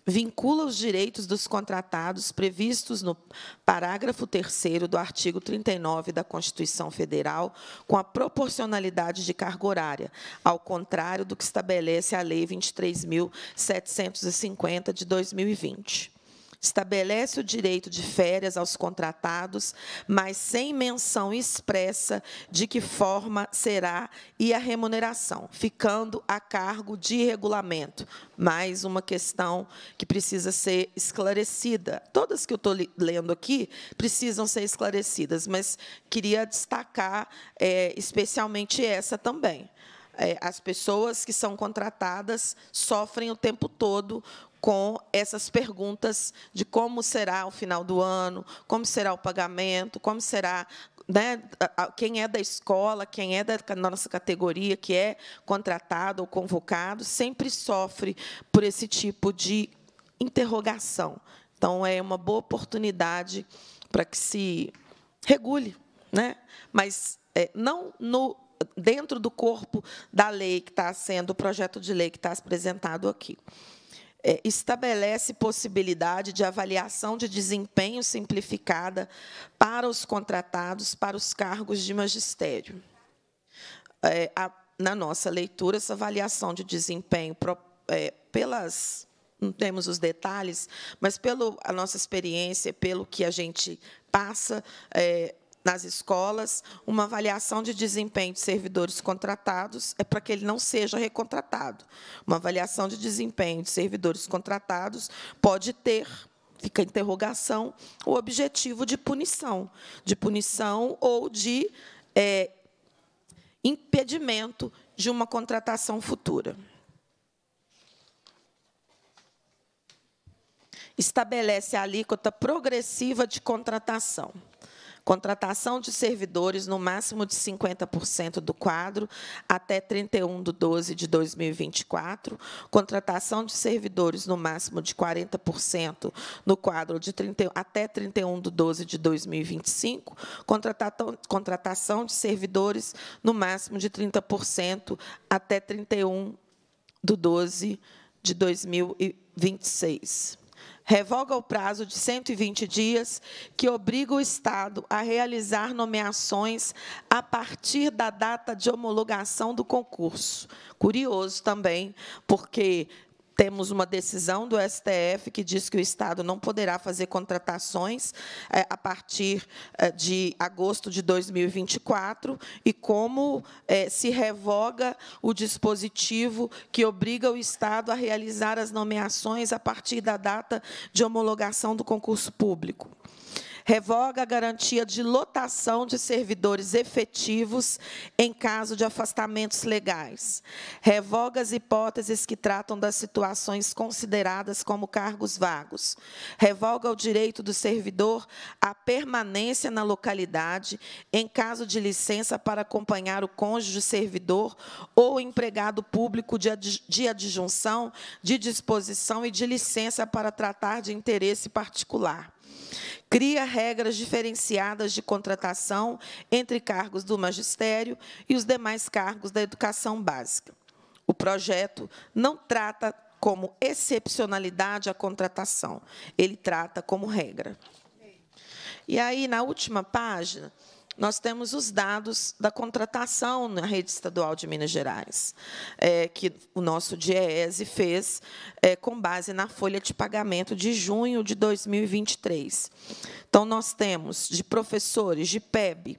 vincula os direitos dos contratados previstos no parágrafo 3 do artigo 39 da Constituição Federal com a proporcionalidade de carga horária, ao contrário do que estabelece a Lei 23.750 de 2020 estabelece o direito de férias aos contratados, mas sem menção expressa de que forma será e a remuneração, ficando a cargo de regulamento. Mais uma questão que precisa ser esclarecida. Todas que eu estou lendo aqui precisam ser esclarecidas, mas queria destacar é, especialmente essa também é, as pessoas que são contratadas sofrem o tempo todo com essas perguntas de como será o final do ano, como será o pagamento, como será né, quem é da escola, quem é da nossa categoria, que é contratado ou convocado, sempre sofre por esse tipo de interrogação. Então, é uma boa oportunidade para que se regule, né? mas é, não no dentro do corpo da lei que está sendo, o projeto de lei que está apresentado aqui. É, estabelece possibilidade de avaliação de desempenho simplificada para os contratados para os cargos de magistério. É, na nossa leitura, essa avaliação de desempenho é, pelas não temos os detalhes, mas pela nossa experiência, pelo que a gente passa, nas escolas, uma avaliação de desempenho de servidores contratados é para que ele não seja recontratado. Uma avaliação de desempenho de servidores contratados pode ter fica a interrogação o objetivo de punição, de punição ou de é, impedimento de uma contratação futura. Estabelece a alíquota progressiva de contratação. Contratação de servidores no máximo de 50% do quadro até 31 de 12 de 2024. Contratação de servidores no máximo de 40% no quadro de 30, até 31 de 12 de 2025. Contratação, contratação de servidores no máximo de 30% até 31 de 12 de 2026 revoga o prazo de 120 dias que obriga o Estado a realizar nomeações a partir da data de homologação do concurso. Curioso também, porque temos uma decisão do STF que diz que o Estado não poderá fazer contratações eh, a partir eh, de agosto de 2024 e como eh, se revoga o dispositivo que obriga o Estado a realizar as nomeações a partir da data de homologação do concurso público. Revoga a garantia de lotação de servidores efetivos em caso de afastamentos legais. Revoga as hipóteses que tratam das situações consideradas como cargos vagos. Revoga o direito do servidor à permanência na localidade em caso de licença para acompanhar o cônjuge servidor ou empregado público de, adjunção, de disposição e de licença para tratar de interesse particular. Cria regras diferenciadas de contratação entre cargos do magistério e os demais cargos da educação básica. O projeto não trata como excepcionalidade a contratação, ele trata como regra. E aí, na última página, nós temos os dados da contratação na rede estadual de Minas Gerais, é, que o nosso DIEESE fez é, com base na folha de pagamento de junho de 2023. Então, nós temos de professores de PEB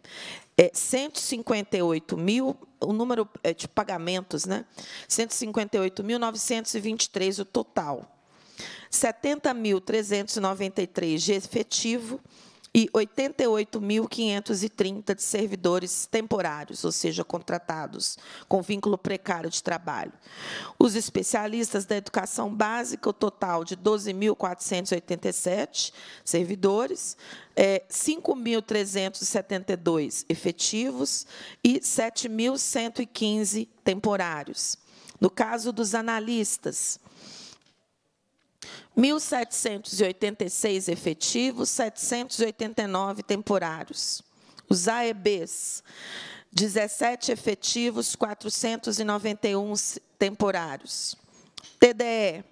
é, 158 mil, o número é, de pagamentos, né? 158.923 o total. 70.393 de efetivo, e 88.530 de servidores temporários, ou seja, contratados com vínculo precário de trabalho. Os especialistas da educação básica, o total de 12.487 servidores, 5.372 é, efetivos e 7.115 temporários. No caso dos analistas, 1.786 efetivos, 789 temporários. Os AEBs, 17 efetivos, 491 temporários. TDE,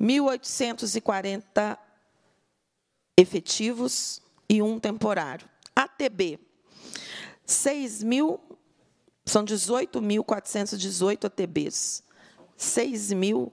1.840 efetivos e um temporário. ATB, 6 mil, são 18.418 ATBs, 6 mil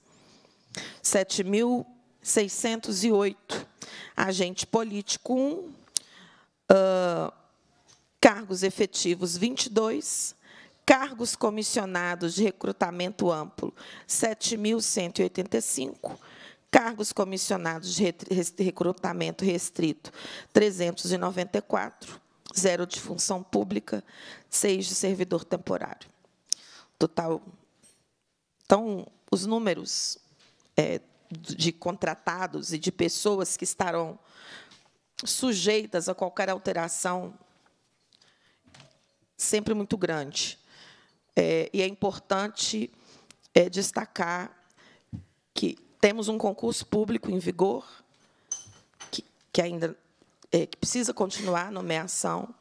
7.608. Agente político, 1. Uh, ah, cargos efetivos, 22. Cargos comissionados de recrutamento amplo, 7.185 cargos comissionados de recrutamento restrito, 394, zero de função pública, seis de servidor temporário. Total. Então, os números é, de contratados e de pessoas que estarão sujeitas a qualquer alteração sempre muito grande. É, e é importante é, destacar que temos um concurso público em vigor, que, que ainda é, que precisa continuar a nomeação,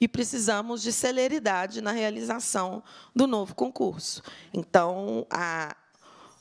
e precisamos de celeridade na realização do novo concurso. Então, a,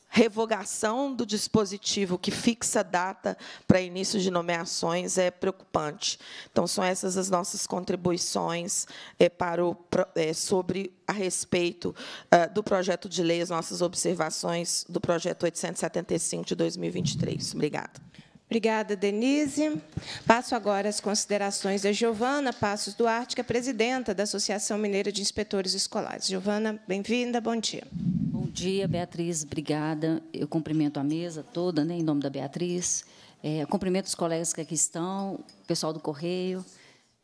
revogação do dispositivo que fixa data para início de nomeações é preocupante. Então, são essas as nossas contribuições é, para o, é, sobre a respeito eh, do projeto de lei, as nossas observações do projeto 875 de 2023. Obrigada. Obrigada, Denise. Passo agora as considerações da Giovana Passos Duarte, que é presidenta da Associação Mineira de Inspetores Escolares. Giovana, bem-vinda, bom dia. Bom dia dia, Beatriz, obrigada. Eu cumprimento a mesa toda, né, em nome da Beatriz. É, cumprimento os colegas que aqui estão, o pessoal do Correio,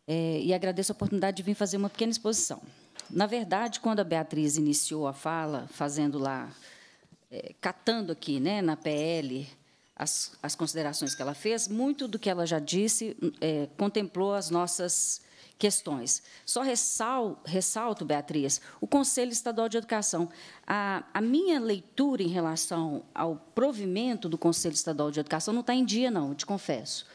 é, e agradeço a oportunidade de vir fazer uma pequena exposição. Na verdade, quando a Beatriz iniciou a fala, fazendo lá, é, catando aqui né, na PL as, as considerações que ela fez, muito do que ela já disse é, contemplou as nossas questões. Só ressal, ressalto, Beatriz, o Conselho Estadual de Educação. A, a, minha leitura em relação ao provimento do Conselho Estadual de Educação não está em dia, não, te confesso.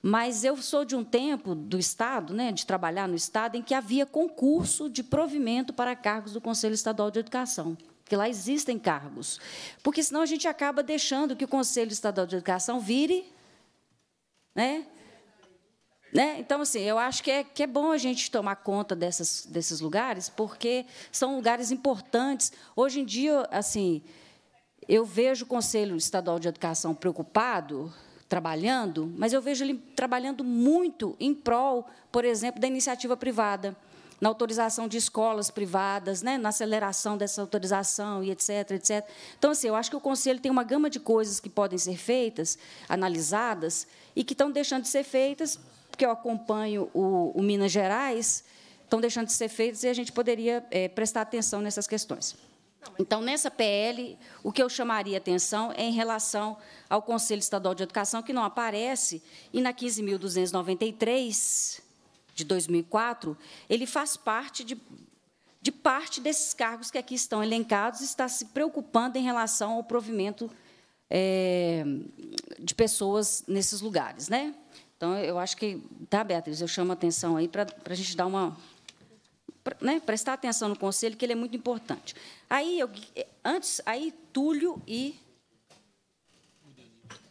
Mas eu sou de um tempo do Estado, né, de trabalhar no Estado, em que havia concurso de provimento para cargos do Conselho Estadual de Educação que lá existem cargos. Porque senão a gente acaba deixando que o Conselho Estadual de Educação vire né, né? Então, assim, eu acho que é, que é bom a gente tomar conta dessas, desses lugares, porque são lugares importantes. Hoje em dia, assim, eu vejo o Conselho Estadual de Educação preocupado, trabalhando, mas eu vejo ele trabalhando muito em prol, por exemplo, da iniciativa privada, na autorização de escolas privadas, né? na aceleração dessa autorização e etc, etc. Então, assim, eu acho que o Conselho tem uma gama de coisas que podem ser feitas, analisadas, e que estão deixando de ser feitas porque eu acompanho o, o Minas Gerais, estão deixando de ser feitos e a gente poderia é, prestar atenção nessas questões. Então, nessa PL, o que eu chamaria atenção é em relação ao Conselho Estadual de Educação, que não aparece, e na 15.293, de 2004, ele faz parte de, de parte desses cargos que aqui estão elencados e está se preocupando em relação ao provimento é, de pessoas nesses lugares. Né? Então, eu acho que, tá, Beatriz, eu chamo a atenção aí para a gente dar uma. Pra, né, prestar atenção no conselho, que ele é muito importante. Aí, eu, eh, antes, aí Túlio e.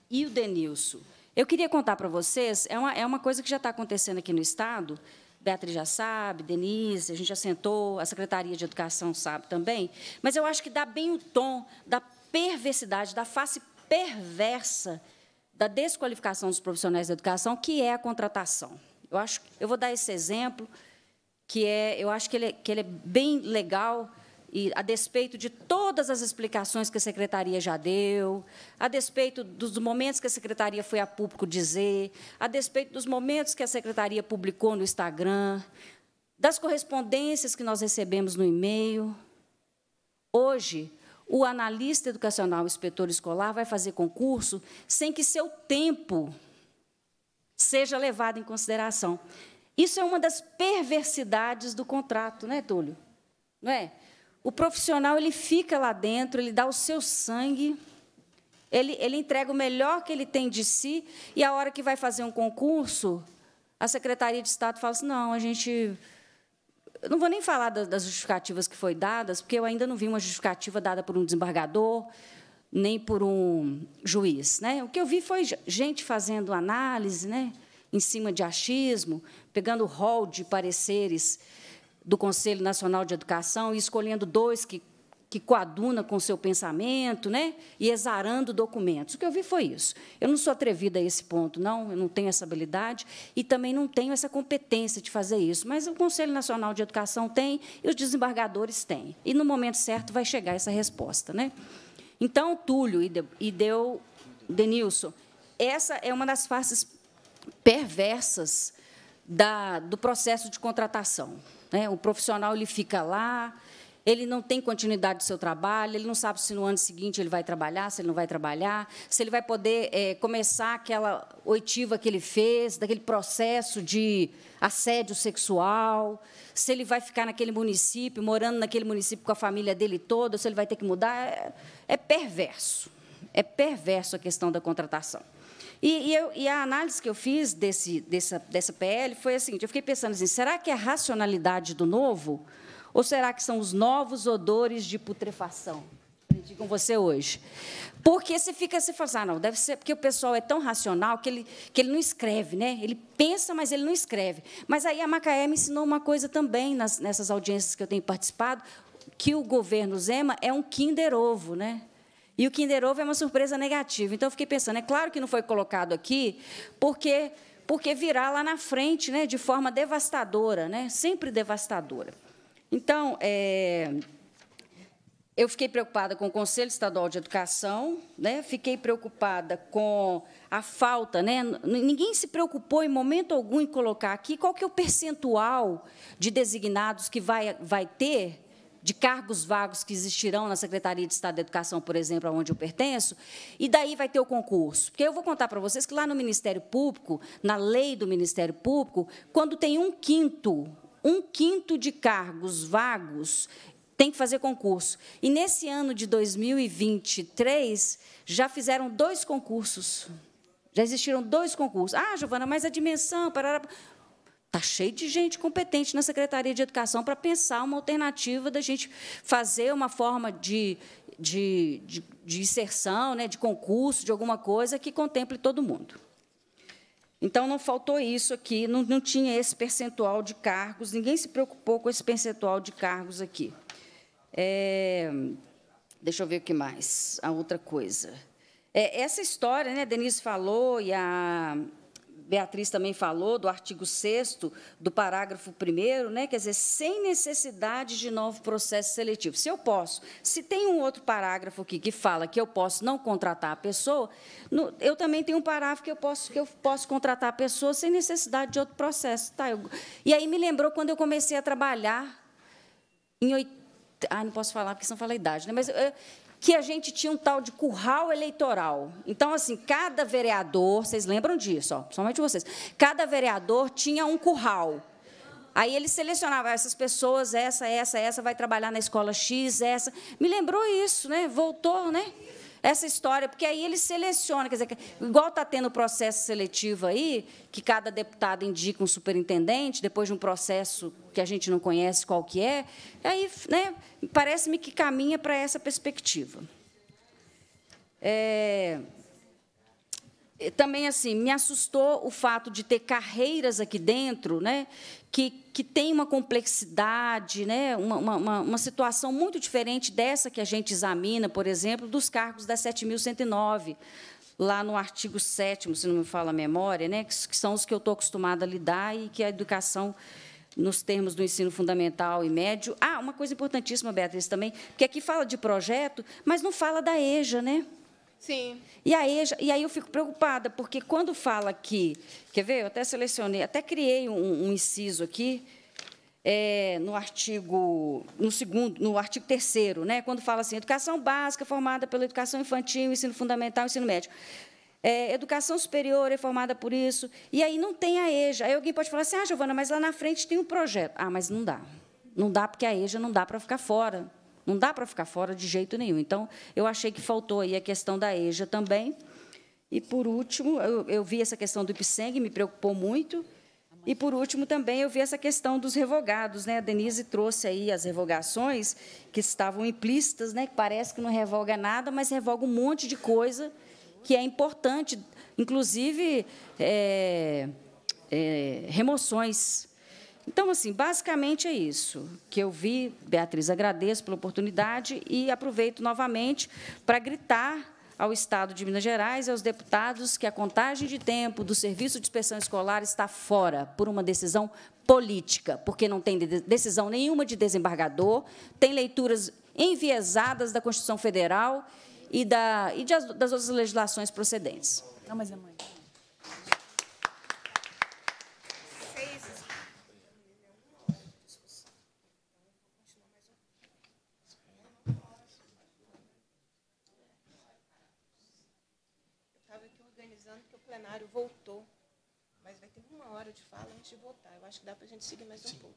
E o Denilson. Eu queria contar para vocês, é uma, é uma coisa que já está acontecendo aqui no Estado, Beatriz já sabe, Denise, a gente já sentou, a Secretaria de Educação sabe também, mas eu acho que dá bem o tom da perversidade, da face perversa da desqualificação dos profissionais da educação, que é a contratação. Eu, acho, eu vou dar esse exemplo, que é, eu acho que ele, é, que ele é bem legal, e a despeito de todas as explicações que a secretaria já deu, a despeito dos momentos que a secretaria foi a público dizer, a despeito dos momentos que a secretaria publicou no Instagram, das correspondências que nós recebemos no e-mail, hoje o analista educacional, o inspetor escolar, vai fazer concurso sem que seu tempo seja levado em consideração. Isso é uma das perversidades do contrato, não é, Túlio? Não é? O profissional ele fica lá dentro, ele dá o seu sangue, ele, ele entrega o melhor que ele tem de si, e a hora que vai fazer um concurso, a Secretaria de Estado fala assim: não, a gente não vou nem falar das justificativas que foi dadas, porque eu ainda não vi uma justificativa dada por um desembargador, nem por um juiz. Né? O que eu vi foi gente fazendo análise né, em cima de achismo, pegando rol de pareceres do Conselho Nacional de Educação e escolhendo dois que que coaduna com seu pensamento, né? E exarando documentos. O que eu vi foi isso. Eu não sou atrevida a esse ponto, não. Eu não tenho essa habilidade e também não tenho essa competência de fazer isso. Mas o Conselho Nacional de Educação tem e os desembargadores têm. E no momento certo vai chegar essa resposta, né? Então, Túlio e deu Denilson, essa é uma das faces perversas da, do processo de contratação. Né? O profissional ele fica lá ele não tem continuidade do seu trabalho, ele não sabe se no ano seguinte ele vai trabalhar, se ele não vai trabalhar, se ele vai poder é, começar aquela oitiva que ele fez, daquele processo de assédio sexual, se ele vai ficar naquele município, morando naquele município com a família dele toda, se ele vai ter que mudar. É, é perverso. É perverso a questão da contratação. E, e, eu, e, a análise que eu fiz desse, dessa, dessa PL foi assim: eu fiquei pensando assim, será que a racionalidade do novo ou será que são os novos odores de putrefação? Aprendi com você hoje. Porque você fica se fala, assim, ah, não, deve ser porque o pessoal é tão racional que ele, que ele não escreve, né? Ele pensa, mas ele não escreve. Mas aí a Macaé me ensinou uma coisa também nas, nessas audiências que eu tenho participado, que o governo Zema é um Kinder Ovo, né? E o Kinder Ovo é uma surpresa negativa. Então, eu fiquei pensando, é claro que não foi colocado aqui, porque porque virá lá na frente, né, de forma devastadora, né? Sempre devastadora. Então, é, eu fiquei preocupada com o Conselho Estadual de Educação, né? fiquei preocupada com a falta. Né? Ninguém se preocupou em momento algum em colocar aqui qual que é o percentual de designados que vai, vai ter de cargos vagos que existirão na Secretaria de Estado da Educação, por exemplo, aonde eu pertenço, e daí vai ter o concurso. Porque eu vou contar para vocês que lá no Ministério Público, na lei do Ministério Público, quando tem um quinto, um quinto de cargos vagos tem que fazer concurso. E nesse ano de 2023, já fizeram dois concursos. Já existiram dois concursos. Ah, Giovana, mas a dimensão, parará. Está cheio de gente competente na Secretaria de Educação para pensar uma alternativa da gente fazer uma forma de, de, de, de inserção, né, de concurso, de alguma coisa que contemple todo mundo. Então, não faltou isso aqui, não, não tinha esse percentual de cargos, ninguém se preocupou com esse percentual de cargos aqui. É, deixa eu ver o que mais, a outra coisa. É, essa história, né, a Denise falou, e a, Beatriz também falou do artigo 6 do parágrafo 1 né, quer dizer, sem necessidade de novo processo seletivo. Se eu posso, se tem um outro parágrafo aqui que fala que eu posso não contratar a pessoa, no, eu também tenho um parágrafo que eu posso que eu posso contratar a pessoa sem necessidade de outro processo, tá? Eu, e aí me lembrou quando eu comecei a trabalhar em 80, ah, não posso falar porque senão fala a idade, né? Mas eu, que a gente tinha um tal de curral eleitoral. Então, assim, cada vereador, vocês lembram disso, ó, vocês, cada vereador tinha um curral. Aí ele selecionava ah, essas pessoas, essa, essa, essa, vai trabalhar na escola X, essa. Me lembrou isso, né? Voltou, né? essa história, porque aí ele seleciona, quer dizer, igual está tendo o processo seletivo aí, que cada deputado indica um superintendente, depois de um processo que a gente não conhece qual que é, aí né, parece-me que caminha para essa perspectiva. É... Eh, também assim me assustou o fato de ter carreiras aqui dentro, né, que, que tem uma complexidade, né, uma, uma, uma situação muito diferente dessa que a gente examina, por exemplo, dos cargos da 7.109, lá no artigo 7 se não me fala a memória, né, que, que são os que eu estou acostumada a lidar e que a educação nos termos do ensino fundamental e médio. Ah, uma coisa importantíssima, Beatriz, também, que aqui fala de projeto, mas não fala da EJA, né? Sim. E aí, e aí eu fico preocupada, porque quando fala que. Quer ver? Eu até selecionei, até criei um, um inciso aqui. É, no artigo no segundo, no artigo terceiro, né, quando fala assim, educação básica formada pela educação infantil, ensino fundamental, ensino médio. É, educação superior é formada por isso, e aí não tem a EJA. Aí alguém pode falar assim, ah, Giovana, mas lá na frente tem um projeto. Ah, mas não dá. Não dá porque a EJA não dá para ficar fora. Não dá para ficar fora de jeito nenhum. Então, eu achei que faltou aí a questão da EJA também. E, por último, eu, eu vi essa questão do IPSENG, me preocupou muito. E, por último, também eu vi essa questão dos revogados. Né? A Denise trouxe aí as revogações que estavam implícitas, né? que parece que não revoga nada, mas revoga um monte de coisa que é importante, inclusive é, é, remoções. Então, assim, basicamente é isso que eu vi. Beatriz, agradeço pela oportunidade e aproveito novamente para gritar ao Estado de Minas Gerais e aos deputados que a contagem de tempo do serviço de inspeção escolar está fora por uma decisão política, porque não tem decisão nenhuma de desembargador, tem leituras enviesadas da Constituição Federal e, da, e das, das outras legislações procedentes. Não, mas é mãe. avisando que o plenário voltou, mas vai ter uma hora de fala antes de votar. Eu acho que dá para a gente seguir mais um Sim. pouco.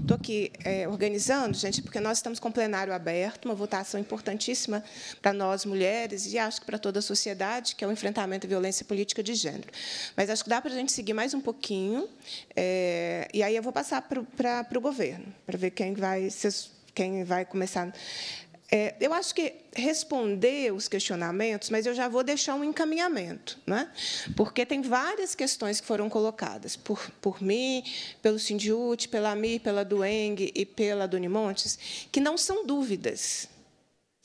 Estou aqui é, organizando, gente, porque nós estamos com o plenário aberto, uma votação importantíssima para nós, mulheres, e acho que para toda a sociedade, que é o enfrentamento à violência política de gênero. Mas acho que dá para a gente seguir mais um pouquinho, é, e aí eu vou passar para, para, para o governo, para ver quem vai, quem vai começar é, eu acho que responder os questionamentos, mas eu já vou deixar um encaminhamento, né? porque tem várias questões que foram colocadas por, por mim, pelo Sindiute, pela Mi, pela Dueng e pela Montes, que não são dúvidas,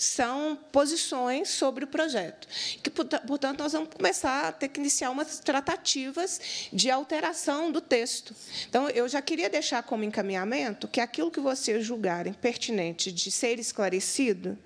são posições sobre o projeto. Que, portanto, nós vamos começar a ter que iniciar umas tratativas de alteração do texto. Então, eu já queria deixar como encaminhamento que aquilo que vocês julgarem pertinente de ser esclarecido,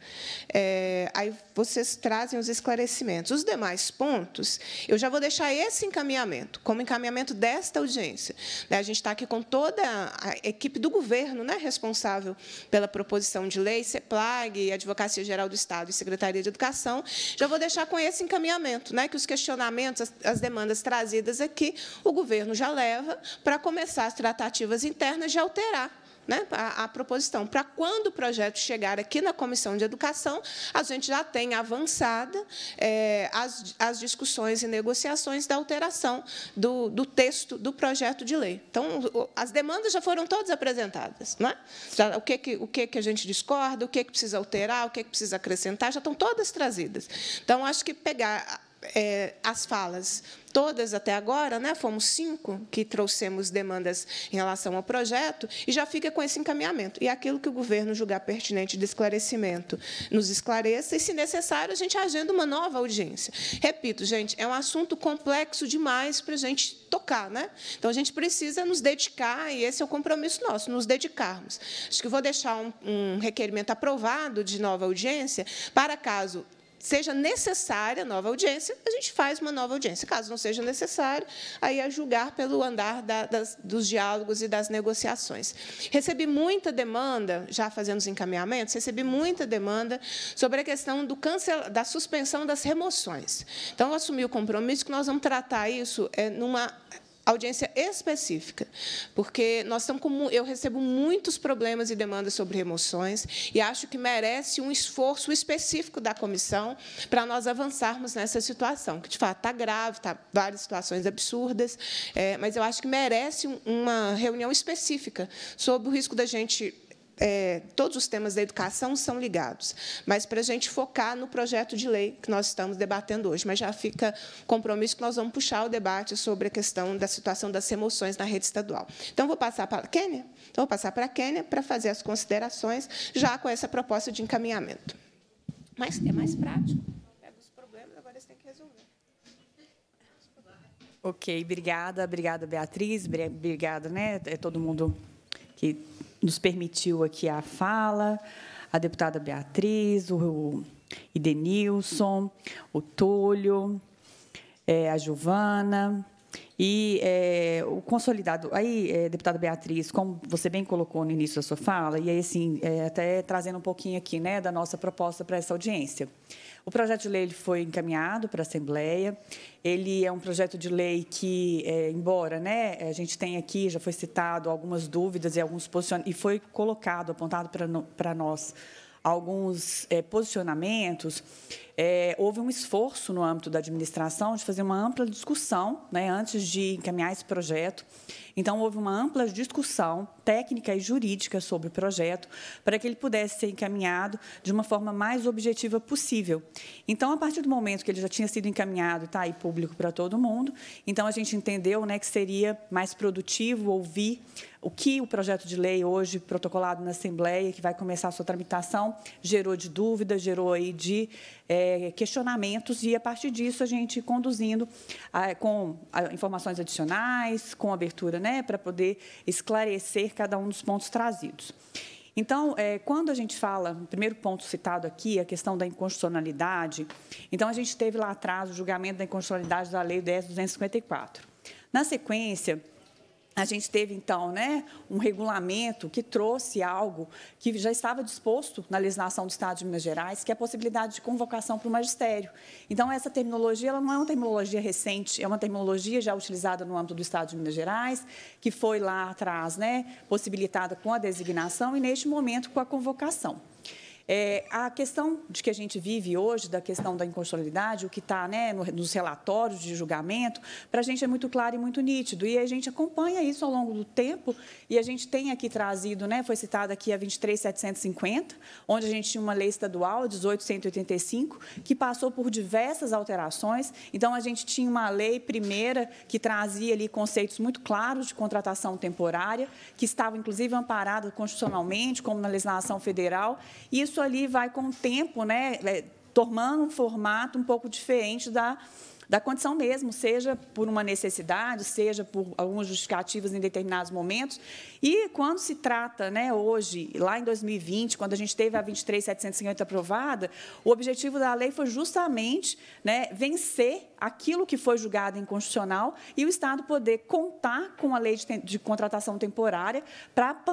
é, aí vocês trazem os esclarecimentos. Os demais pontos, eu já vou deixar esse encaminhamento, como encaminhamento desta audiência. Né, a gente está aqui com toda a equipe do governo né, responsável pela proposição de lei, CEPLAG, Advocacia Geral do Estado e Secretaria de Educação, já vou deixar com esse encaminhamento, né, que os questionamentos, as, as demandas trazidas aqui, o governo já leva para começar as tratativas internas de alterar né, a, a proposição. Para quando o projeto chegar aqui na Comissão de Educação, a gente já tem avançada é, as, as discussões e negociações da alteração do, do texto do projeto de lei. Então, as demandas já foram todas apresentadas. Né? Já, o que, que, o que, que a gente discorda, o que, que precisa alterar, o que, que precisa acrescentar, já estão todas trazidas. Então, acho que pegar é, as falas todas até agora, né? fomos cinco que trouxemos demandas em relação ao projeto, e já fica com esse encaminhamento. E é aquilo que o governo julgar pertinente de esclarecimento nos esclareça, e, se necessário, a gente agenda uma nova audiência. Repito, gente, é um assunto complexo demais para a gente tocar. Né? Então, a gente precisa nos dedicar, e esse é o compromisso nosso, nos dedicarmos. Acho que vou deixar um, um requerimento aprovado de nova audiência, para caso seja necessária nova audiência, a gente faz uma nova audiência. Caso não seja necessário, aí a é julgar pelo andar da, das, dos diálogos e das negociações. Recebi muita demanda, já fazendo os encaminhamentos, recebi muita demanda sobre a questão do cancel, da suspensão das remoções. Então, eu assumi o compromisso que nós vamos tratar isso é, numa audiência específica, porque nós estamos com, eu recebo muitos problemas e demandas sobre remoções e acho que merece um esforço específico da comissão para nós avançarmos nessa situação, que de fato está grave, está várias situações absurdas, é, mas eu acho que merece uma reunião específica sobre o risco da gente é, todos os temas da educação são ligados, mas para a gente focar no projeto de lei que nós estamos debatendo hoje. Mas já fica compromisso que nós vamos puxar o debate sobre a questão da situação das remoções na rede estadual. Então, vou passar para a Kênia. Então, vou passar para a Kênia para fazer as considerações já com essa proposta de encaminhamento. Mas é mais prático. os problemas, agora que resolver. Ok, obrigada, obrigada Beatriz, obrigada, né? É todo mundo que nos permitiu aqui a fala, a deputada Beatriz, o Idenilson, o Túlio, é, a Giovana e é, o consolidado. Aí, é, deputada Beatriz, como você bem colocou no início da sua fala, e aí, assim, é, até trazendo um pouquinho aqui né, da nossa proposta para essa audiência. O projeto de lei ele foi encaminhado para a Assembleia. Ele é um projeto de lei que, é, embora né, a gente tenha aqui, já foi citado algumas dúvidas e alguns posicionamentos, e foi colocado, apontado para, para nós alguns é, posicionamentos, é, houve um esforço no âmbito da administração de fazer uma ampla discussão né, antes de encaminhar esse projeto. Então, houve uma ampla discussão técnica e jurídica sobre o projeto para que ele pudesse ser encaminhado de uma forma mais objetiva possível. Então, a partir do momento que ele já tinha sido encaminhado tá, e está aí público para todo mundo, então a gente entendeu né, que seria mais produtivo ouvir o que o projeto de lei hoje protocolado na Assembleia, que vai começar a sua tramitação, gerou de dúvidas, gerou aí de é, questionamentos e, a partir disso, a gente conduzindo a, com a, informações adicionais, com abertura, né, para poder esclarecer cada um dos pontos trazidos. Então, é, quando a gente fala, o primeiro ponto citado aqui, é a questão da inconstitucionalidade, então a gente teve lá atrás o julgamento da inconstitucionalidade da Lei 10.254. Na sequência, a gente teve, então, né, um regulamento que trouxe algo que já estava disposto na legislação do Estado de Minas Gerais, que é a possibilidade de convocação para o magistério. Então, essa terminologia ela não é uma terminologia recente, é uma terminologia já utilizada no âmbito do Estado de Minas Gerais, que foi lá atrás né, possibilitada com a designação e, neste momento, com a convocação. É, a questão de que a gente vive hoje, da questão da inconstitucionalidade, o que está né, nos relatórios de julgamento, para a gente é muito claro e muito nítido. E a gente acompanha isso ao longo do tempo e a gente tem aqui trazido, né, foi citada aqui a 23.750, onde a gente tinha uma lei estadual, 18.185, que passou por diversas alterações. Então, a gente tinha uma lei primeira que trazia ali conceitos muito claros de contratação temporária, que estava, inclusive, amparada constitucionalmente, como na legislação federal. E isso isso ali vai, com o tempo, né, é, tomando um formato um pouco diferente da, da condição mesmo, seja por uma necessidade, seja por algumas justificativas em determinados momentos. E quando se trata, né, hoje, lá em 2020, quando a gente teve a 23750 aprovada, o objetivo da lei foi justamente né, vencer aquilo que foi julgado inconstitucional e o Estado poder contar com a lei de, de contratação temporária para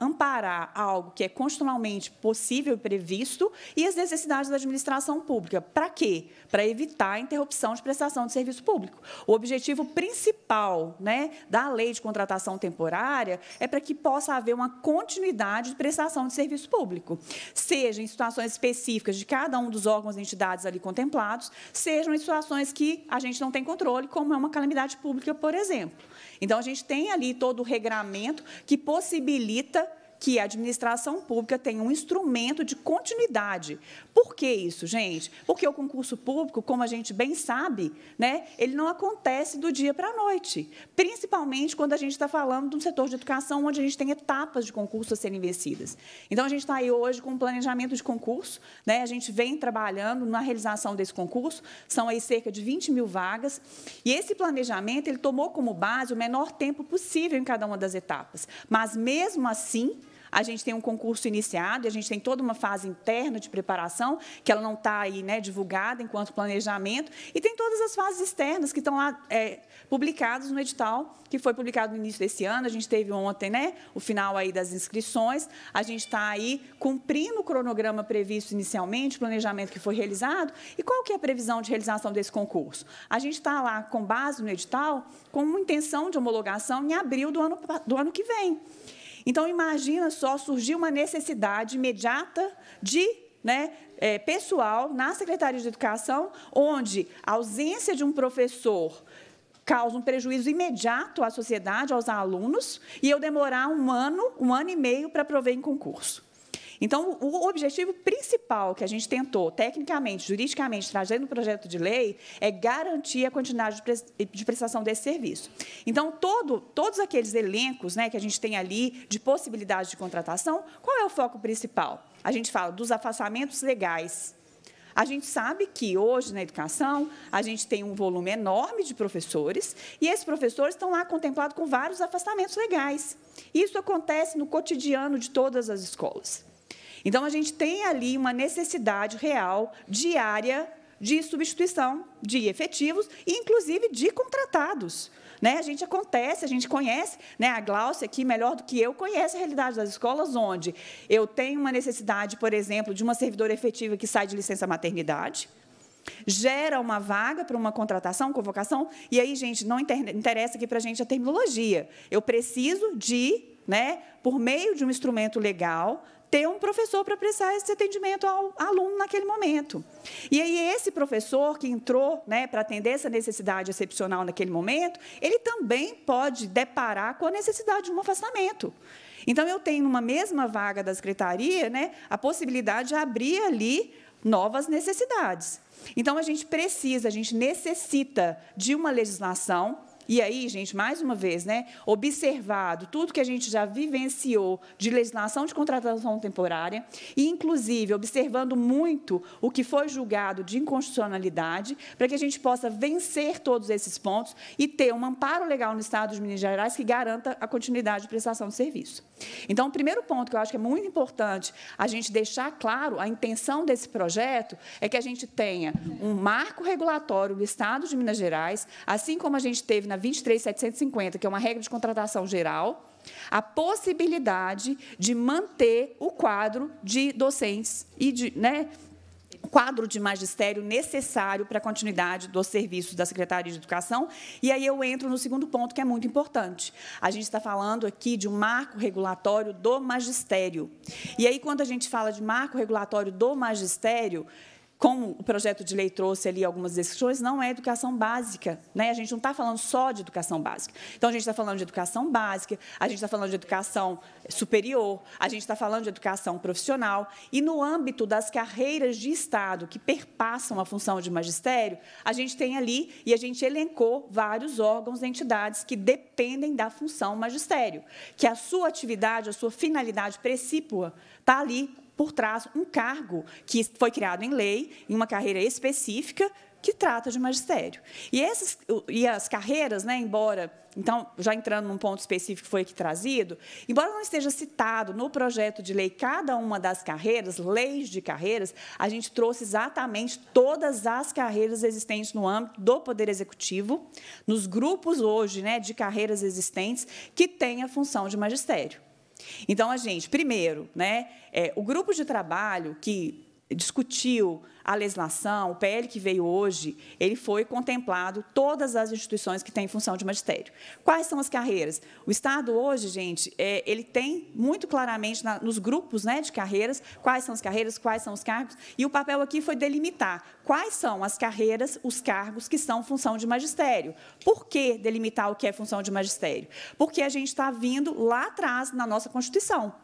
amparar algo que é constitucionalmente possível e previsto e as necessidades da administração pública. Para quê? Para evitar a interrupção de prestação de serviço público. O objetivo principal né, da lei de contratação temporária é para que possa haver uma continuidade de prestação de serviço público, seja em situações específicas de cada um dos órgãos e entidades ali contemplados, sejam em situações que a gente não tem controle, como é uma calamidade pública, por exemplo. Então, a gente tem ali todo o regramento que possibilita que a administração pública tenha um instrumento de continuidade por que isso, gente? Porque o concurso público, como a gente bem sabe, né, ele não acontece do dia para a noite, principalmente quando a gente está falando de um setor de educação onde a gente tem etapas de concurso a serem vencidas. Então, a gente está aí hoje com um planejamento de concurso, né, a gente vem trabalhando na realização desse concurso, são aí cerca de 20 mil vagas, e esse planejamento ele tomou como base o menor tempo possível em cada uma das etapas, mas mesmo assim, a gente tem um concurso iniciado, a gente tem toda uma fase interna de preparação, que ela não está aí né, divulgada enquanto planejamento, e tem todas as fases externas que estão lá é, publicadas no edital, que foi publicado no início desse ano, a gente teve ontem né, o final aí das inscrições, a gente está aí cumprindo o cronograma previsto inicialmente, o planejamento que foi realizado, e qual que é a previsão de realização desse concurso? A gente está lá com base no edital, com uma intenção de homologação em abril do ano, do ano que vem. Então, imagina só, surgir uma necessidade imediata de né, é, pessoal na Secretaria de Educação, onde a ausência de um professor causa um prejuízo imediato à sociedade, aos alunos, e eu demorar um ano, um ano e meio para prover em concurso. Então, o objetivo principal que a gente tentou, tecnicamente, juridicamente, trazer no projeto de lei, é garantir a quantidade de prestação desse serviço. Então, todo, todos aqueles elencos né, que a gente tem ali de possibilidade de contratação, qual é o foco principal? A gente fala dos afastamentos legais, a gente sabe que hoje na educação a gente tem um volume enorme de professores e esses professores estão lá contemplados com vários afastamentos legais. Isso acontece no cotidiano de todas as escolas. Então, a gente tem ali uma necessidade real, diária, de substituição de efetivos, inclusive de contratados. Né? A gente acontece, a gente conhece, né? a Glaucia aqui, melhor do que eu, conhece a realidade das escolas, onde eu tenho uma necessidade, por exemplo, de uma servidora efetiva que sai de licença maternidade, gera uma vaga para uma contratação, convocação, e aí, gente, não interessa aqui para a gente a terminologia. Eu preciso de, né, por meio de um instrumento legal, ter um professor para prestar esse atendimento ao aluno naquele momento. E aí esse professor que entrou né, para atender essa necessidade excepcional naquele momento, ele também pode deparar com a necessidade de um afastamento. Então, eu tenho, numa mesma vaga da secretaria, né, a possibilidade de abrir ali novas necessidades. Então, a gente precisa, a gente necessita de uma legislação e aí, gente, mais uma vez, né, observado tudo que a gente já vivenciou de legislação de contratação temporária, e inclusive observando muito o que foi julgado de inconstitucionalidade, para que a gente possa vencer todos esses pontos e ter um amparo legal no Estado de Minas Gerais que garanta a continuidade de prestação de serviço. Então, o primeiro ponto que eu acho que é muito importante a gente deixar claro a intenção desse projeto é que a gente tenha um marco regulatório do Estado de Minas Gerais, assim como a gente teve na 23750, que é uma regra de contratação geral, a possibilidade de manter o quadro de docentes e de, né, quadro de magistério necessário para a continuidade dos serviços da Secretaria de Educação. E aí eu entro no segundo ponto, que é muito importante. A gente está falando aqui de um marco regulatório do magistério. E aí, quando a gente fala de marco regulatório do magistério, como o projeto de lei trouxe ali algumas decisões, não é educação básica. Né? A gente não está falando só de educação básica. Então, a gente está falando de educação básica, a gente está falando de educação superior, a gente está falando de educação profissional. E no âmbito das carreiras de Estado que perpassam a função de magistério, a gente tem ali e a gente elencou vários órgãos e entidades que dependem da função magistério, que a sua atividade, a sua finalidade precípua está ali por trás um cargo que foi criado em lei, em uma carreira específica que trata de magistério. E, essas e as carreiras, né, embora, então, já entrando num ponto específico que foi aqui trazido, embora não esteja citado no projeto de lei cada uma das carreiras, leis de carreiras, a gente trouxe exatamente todas as carreiras existentes no âmbito do Poder Executivo, nos grupos hoje né, de carreiras existentes que têm a função de magistério. Então, a gente, primeiro, né, é, o grupo de trabalho que discutiu a legislação, o PL que veio hoje, ele foi contemplado todas as instituições que têm função de magistério. Quais são as carreiras? O Estado hoje, gente, é, ele tem muito claramente na, nos grupos né, de carreiras quais são as carreiras, quais são os cargos, e o papel aqui foi delimitar quais são as carreiras, os cargos que são função de magistério. Por que delimitar o que é função de magistério? Porque a gente está vindo lá atrás na nossa Constituição.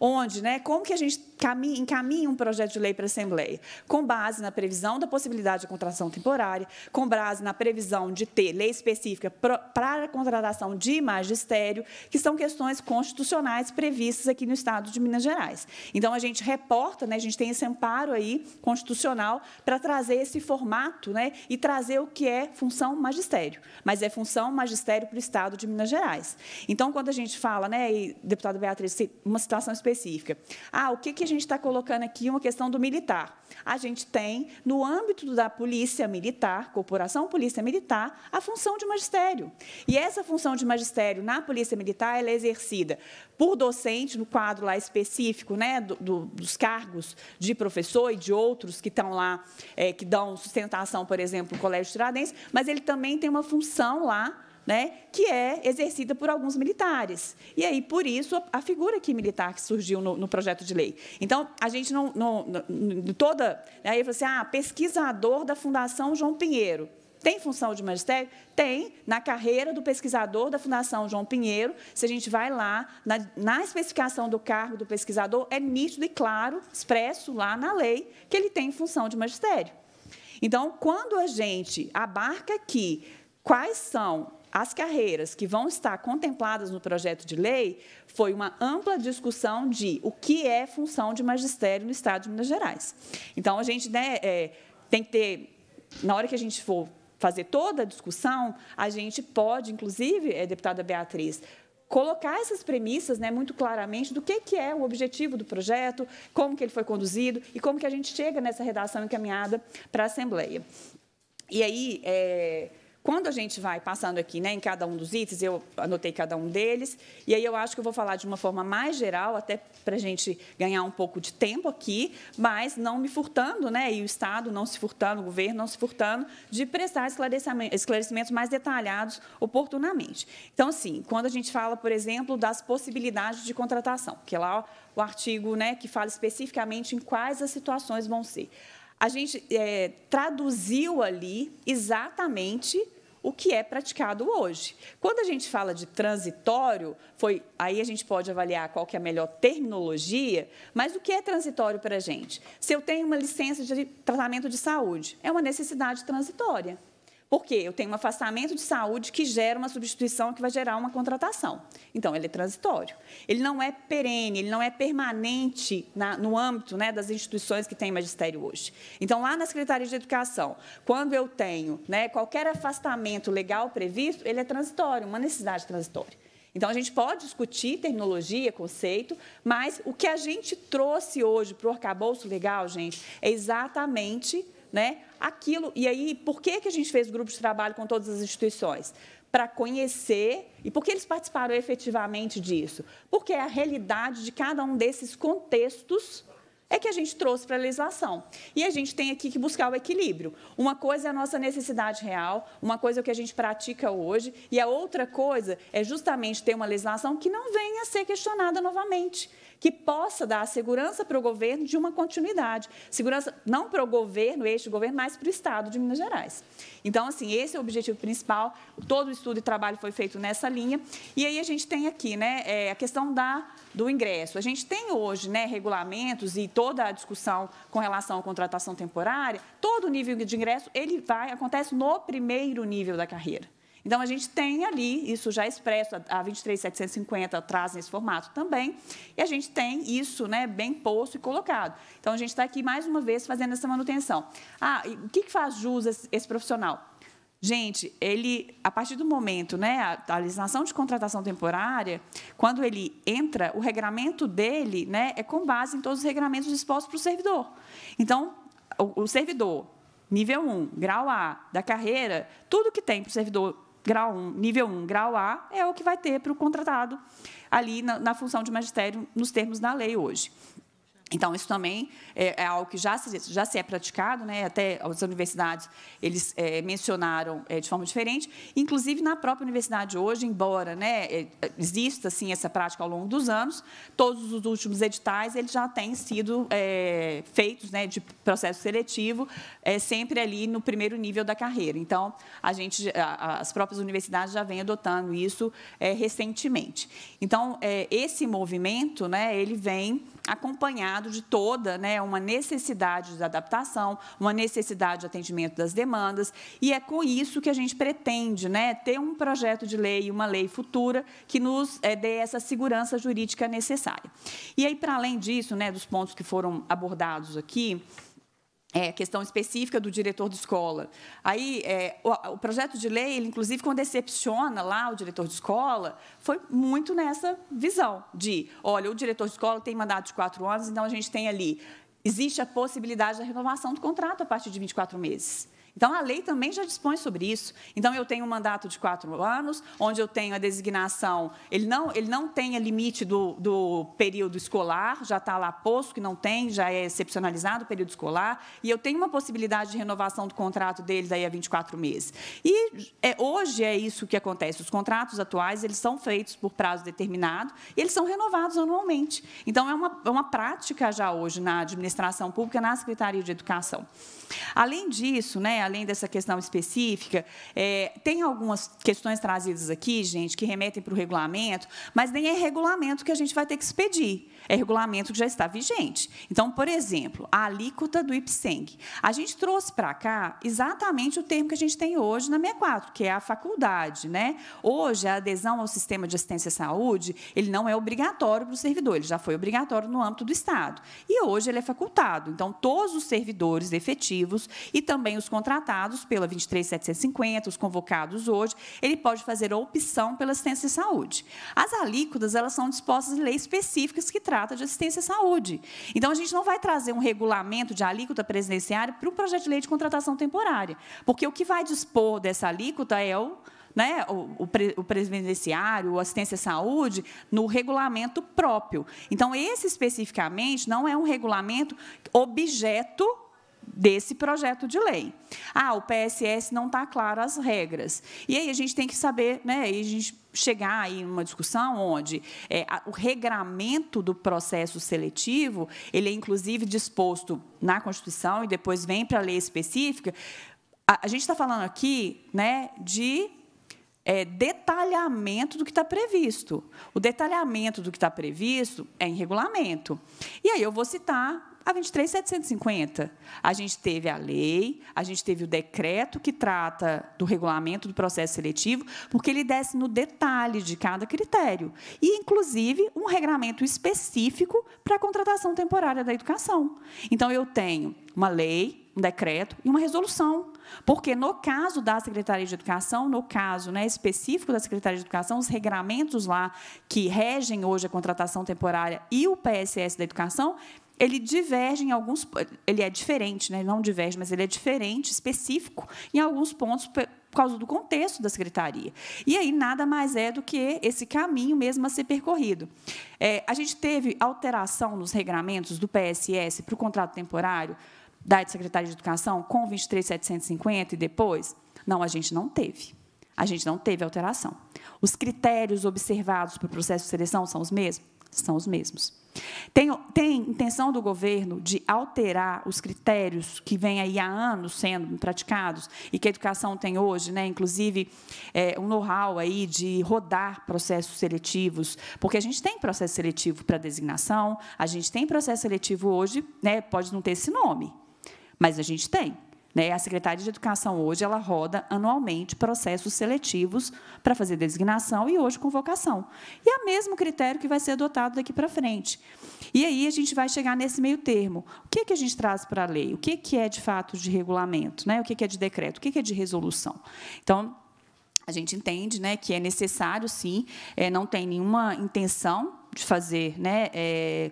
Onde, né, como que a gente caminha, encaminha um projeto de lei para a Assembleia? Com base na previsão da possibilidade de contratação temporária, com base na previsão de ter lei específica para a contratação de magistério, que são questões constitucionais previstas aqui no Estado de Minas Gerais. Então, a gente reporta, né, a gente tem esse amparo aí constitucional para trazer esse formato né, e trazer o que é função magistério, mas é função magistério para o Estado de Minas Gerais. Então, quando a gente fala, né, e deputada Beatriz, uma situação legislação específica. Ah, o que, que a gente está colocando aqui? Uma questão do militar. A gente tem, no âmbito da polícia militar, corporação polícia militar, a função de magistério. E essa função de magistério na polícia militar ela é exercida por docente, no quadro lá específico né, do, do, dos cargos de professor e de outros que estão lá, é, que dão sustentação, por exemplo, no Colégio Tiradentes, mas ele também tem uma função lá né, que é exercida por alguns militares. E aí, por isso, a figura aqui militar que surgiu no, no projeto de lei. Então, a gente não. não, não toda. Né, aí você, assim, ah, pesquisador da Fundação João Pinheiro. Tem função de magistério? Tem. Na carreira do pesquisador da Fundação João Pinheiro, se a gente vai lá, na, na, especificação do cargo do pesquisador, é nítido e claro, expresso lá na lei, que ele tem função de magistério. Então, quando a gente abarca aqui quais são as carreiras que vão estar contempladas no projeto de lei foi uma ampla discussão de o que é função de magistério no Estado de Minas Gerais. Então, a gente né, é, tem que ter, na hora que a gente for fazer toda a discussão, a gente pode, inclusive, é, deputada Beatriz, colocar essas premissas né, muito claramente do que, que é o objetivo do projeto, como que ele foi conduzido e como que a gente chega nessa redação encaminhada para a Assembleia. E aí, é, quando a gente vai passando aqui né, em cada um dos itens, eu anotei cada um deles, e aí eu acho que eu vou falar de uma forma mais geral, até para a gente ganhar um pouco de tempo aqui, mas não me furtando, né, e o Estado não se furtando, o governo não se furtando, de prestar esclarecimentos mais detalhados oportunamente. Então, assim, quando a gente fala, por exemplo, das possibilidades de contratação, que é lá o artigo né, que fala especificamente em quais as situações vão ser. A gente é, traduziu ali exatamente o que é praticado hoje. Quando a gente fala de transitório, foi aí a gente pode avaliar qual que é a melhor terminologia, mas o que é transitório para a gente? Se eu tenho uma licença de tratamento de saúde, é uma necessidade transitória. Por quê? Eu tenho um afastamento de saúde que gera uma substituição que vai gerar uma contratação. Então, ele é transitório. Ele não é perene, ele não é permanente na, no âmbito né, das instituições que têm magistério hoje. Então, lá na Secretaria de Educação, quando eu tenho né, qualquer afastamento legal previsto, ele é transitório, uma necessidade transitória. Então, a gente pode discutir terminologia, conceito, mas o que a gente trouxe hoje para o arcabouço legal, gente, é exatamente né? Aquilo. E aí, por que, que a gente fez grupos de trabalho com todas as instituições? Para conhecer e por que eles participaram efetivamente disso? Porque é a realidade de cada um desses contextos é que a gente trouxe para a legislação. E a gente tem aqui que buscar o equilíbrio. Uma coisa é a nossa necessidade real, uma coisa é o que a gente pratica hoje, e a outra coisa é justamente ter uma legislação que não venha a ser questionada novamente que possa dar segurança para o governo de uma continuidade. Segurança não para o governo, este governo, mas para o Estado de Minas Gerais. Então, assim, esse é o objetivo principal. Todo o estudo e trabalho foi feito nessa linha. E aí a gente tem aqui né, é, a questão da, do ingresso. A gente tem hoje né, regulamentos e toda a discussão com relação à contratação temporária, todo o nível de ingresso ele vai, acontece no primeiro nível da carreira. Então, a gente tem ali, isso já expresso, a 23.750 traz nesse formato também, e a gente tem isso né, bem posto e colocado. Então, a gente está aqui, mais uma vez, fazendo essa manutenção. Ah, e o que, faz jus esse, esse profissional? Gente, ele, a partir do momento, né, a, a, legislação de contratação temporária, quando ele entra, o regramento dele né, é com base em todos os regramentos dispostos para o servidor. Então, o, o servidor, nível 1, grau A da carreira, tudo que tem para o servidor grau 1, nível 1, grau A, é o que vai ter para o contratado ali na, na função de magistério nos termos da lei hoje. Então, isso também é, é, algo que já se, já se é praticado, né? até as universidades eles é, mencionaram é, de forma diferente. Inclusive, na própria universidade hoje, embora né, é, exista assim, essa prática ao longo dos anos, todos os últimos editais eles já têm sido é, feitos né, de processo seletivo, é, sempre ali no primeiro nível da carreira. Então, a gente, a, as próprias universidades já vêm adotando isso é, recentemente. Então, esse movimento né, ele vem acompanhado de toda né, uma necessidade de adaptação, uma necessidade de atendimento das demandas, e é com isso que a gente pretende né, ter um projeto de lei, e uma lei futura que nos é, dê essa segurança jurídica necessária. E aí, para além disso, né, dos pontos que foram abordados aqui, é, questão específica do diretor de escola. Aí, é, o, o, projeto de lei, ele, inclusive, quando decepciona lá o diretor de escola, foi muito nessa visão de, olha, o diretor de escola tem mandato de quatro anos, então a gente tem ali, existe a possibilidade da renovação do contrato a partir de 24 meses. Então, a lei também já dispõe sobre isso. Então, eu tenho um mandato de quatro anos, onde eu tenho a designação. Ele não, ele não tem a limite do, do período escolar, já está lá posto que não tem, já é excepcionalizado o período escolar. E eu tenho uma possibilidade de renovação do contrato dele daí a 24 meses. E é, hoje é isso que acontece. Os contratos atuais eles são feitos por prazo determinado e eles são renovados anualmente. Então, é uma, é uma prática já hoje na administração pública, na Secretaria de Educação. Além disso, né, além dessa questão específica, é, tem algumas questões trazidas aqui, gente, que remetem para o regulamento, mas nem é regulamento que a gente vai ter que expedir. É regulamento que já está vigente. Então, por exemplo, a alíquota do IPSENG. A gente trouxe para cá exatamente o termo que a gente tem hoje na 64, que é a faculdade. Né? Hoje, a adesão ao sistema de assistência à saúde ele não é obrigatório para o servidor, ele já foi obrigatório no âmbito do Estado. E hoje ele é facultado. Então, todos os servidores efetivos e também os contratados pela 23750, os convocados hoje, ele pode fazer a opção pela assistência à saúde. As alíquotas elas são dispostas em leis específicas que trazem trata de assistência à saúde. Então, a gente não vai trazer um regulamento de alíquota presidenciária para o projeto de lei de contratação temporária, porque o que vai dispor dessa alíquota é o né, o, o, o assistência à saúde, no regulamento próprio. Então, esse especificamente não é um regulamento objeto desse projeto de lei. Ah, o PSS não está claro as regras. E aí a gente tem que saber, né? E a gente chegar aí numa discussão onde é, o regramento do processo seletivo, ele é inclusive disposto na Constituição e depois vem para a lei específica. A, a gente está falando aqui, né, de é, detalhamento do que está previsto. O detalhamento do que está previsto é em regulamento. E aí eu vou citar a 23.750, a gente teve a lei, a gente teve o decreto que trata do regulamento do processo seletivo, porque ele desce no detalhe de cada critério. E, inclusive, um regramento específico para a contratação temporária da educação. Então, eu tenho uma lei, um decreto e uma resolução. Porque, no caso da Secretaria de Educação, no caso né, específico da Secretaria de Educação, os regramentos lá que regem hoje a contratação temporária e o PSS da educação, ele diverge em alguns, ele é diferente, né? não diverge, mas ele é diferente, específico em alguns pontos por causa do contexto da secretaria. E aí nada mais é do que esse caminho mesmo a ser percorrido. É, a gente teve alteração nos regramentos do PSS para o contrato temporário da Secretaria de Educação com 23.750 e depois? Não, a gente não teve. A gente não teve alteração. Os critérios observados para o processo de seleção são os mesmos? são os mesmos. Tem, tem, intenção do governo de alterar os critérios que vêm aí há anos sendo praticados e que a educação tem hoje, né? inclusive é, um know-how aí de rodar processos seletivos, porque a gente tem processo seletivo para designação, a gente tem processo seletivo hoje, né? pode não ter esse nome, mas a gente tem. Né? A Secretaria de Educação hoje ela roda anualmente processos seletivos para fazer designação e hoje convocação. E é o mesmo critério que vai ser adotado daqui para frente. E aí a gente vai chegar nesse meio termo. O que, é que a gente traz para a lei? O que, é que é de fato de regulamento? Né? O que, é que é de decreto? O que, que é de resolução? Então, a gente entende né, que é necessário, sim, é, não tem nenhuma intenção de fazer né, é,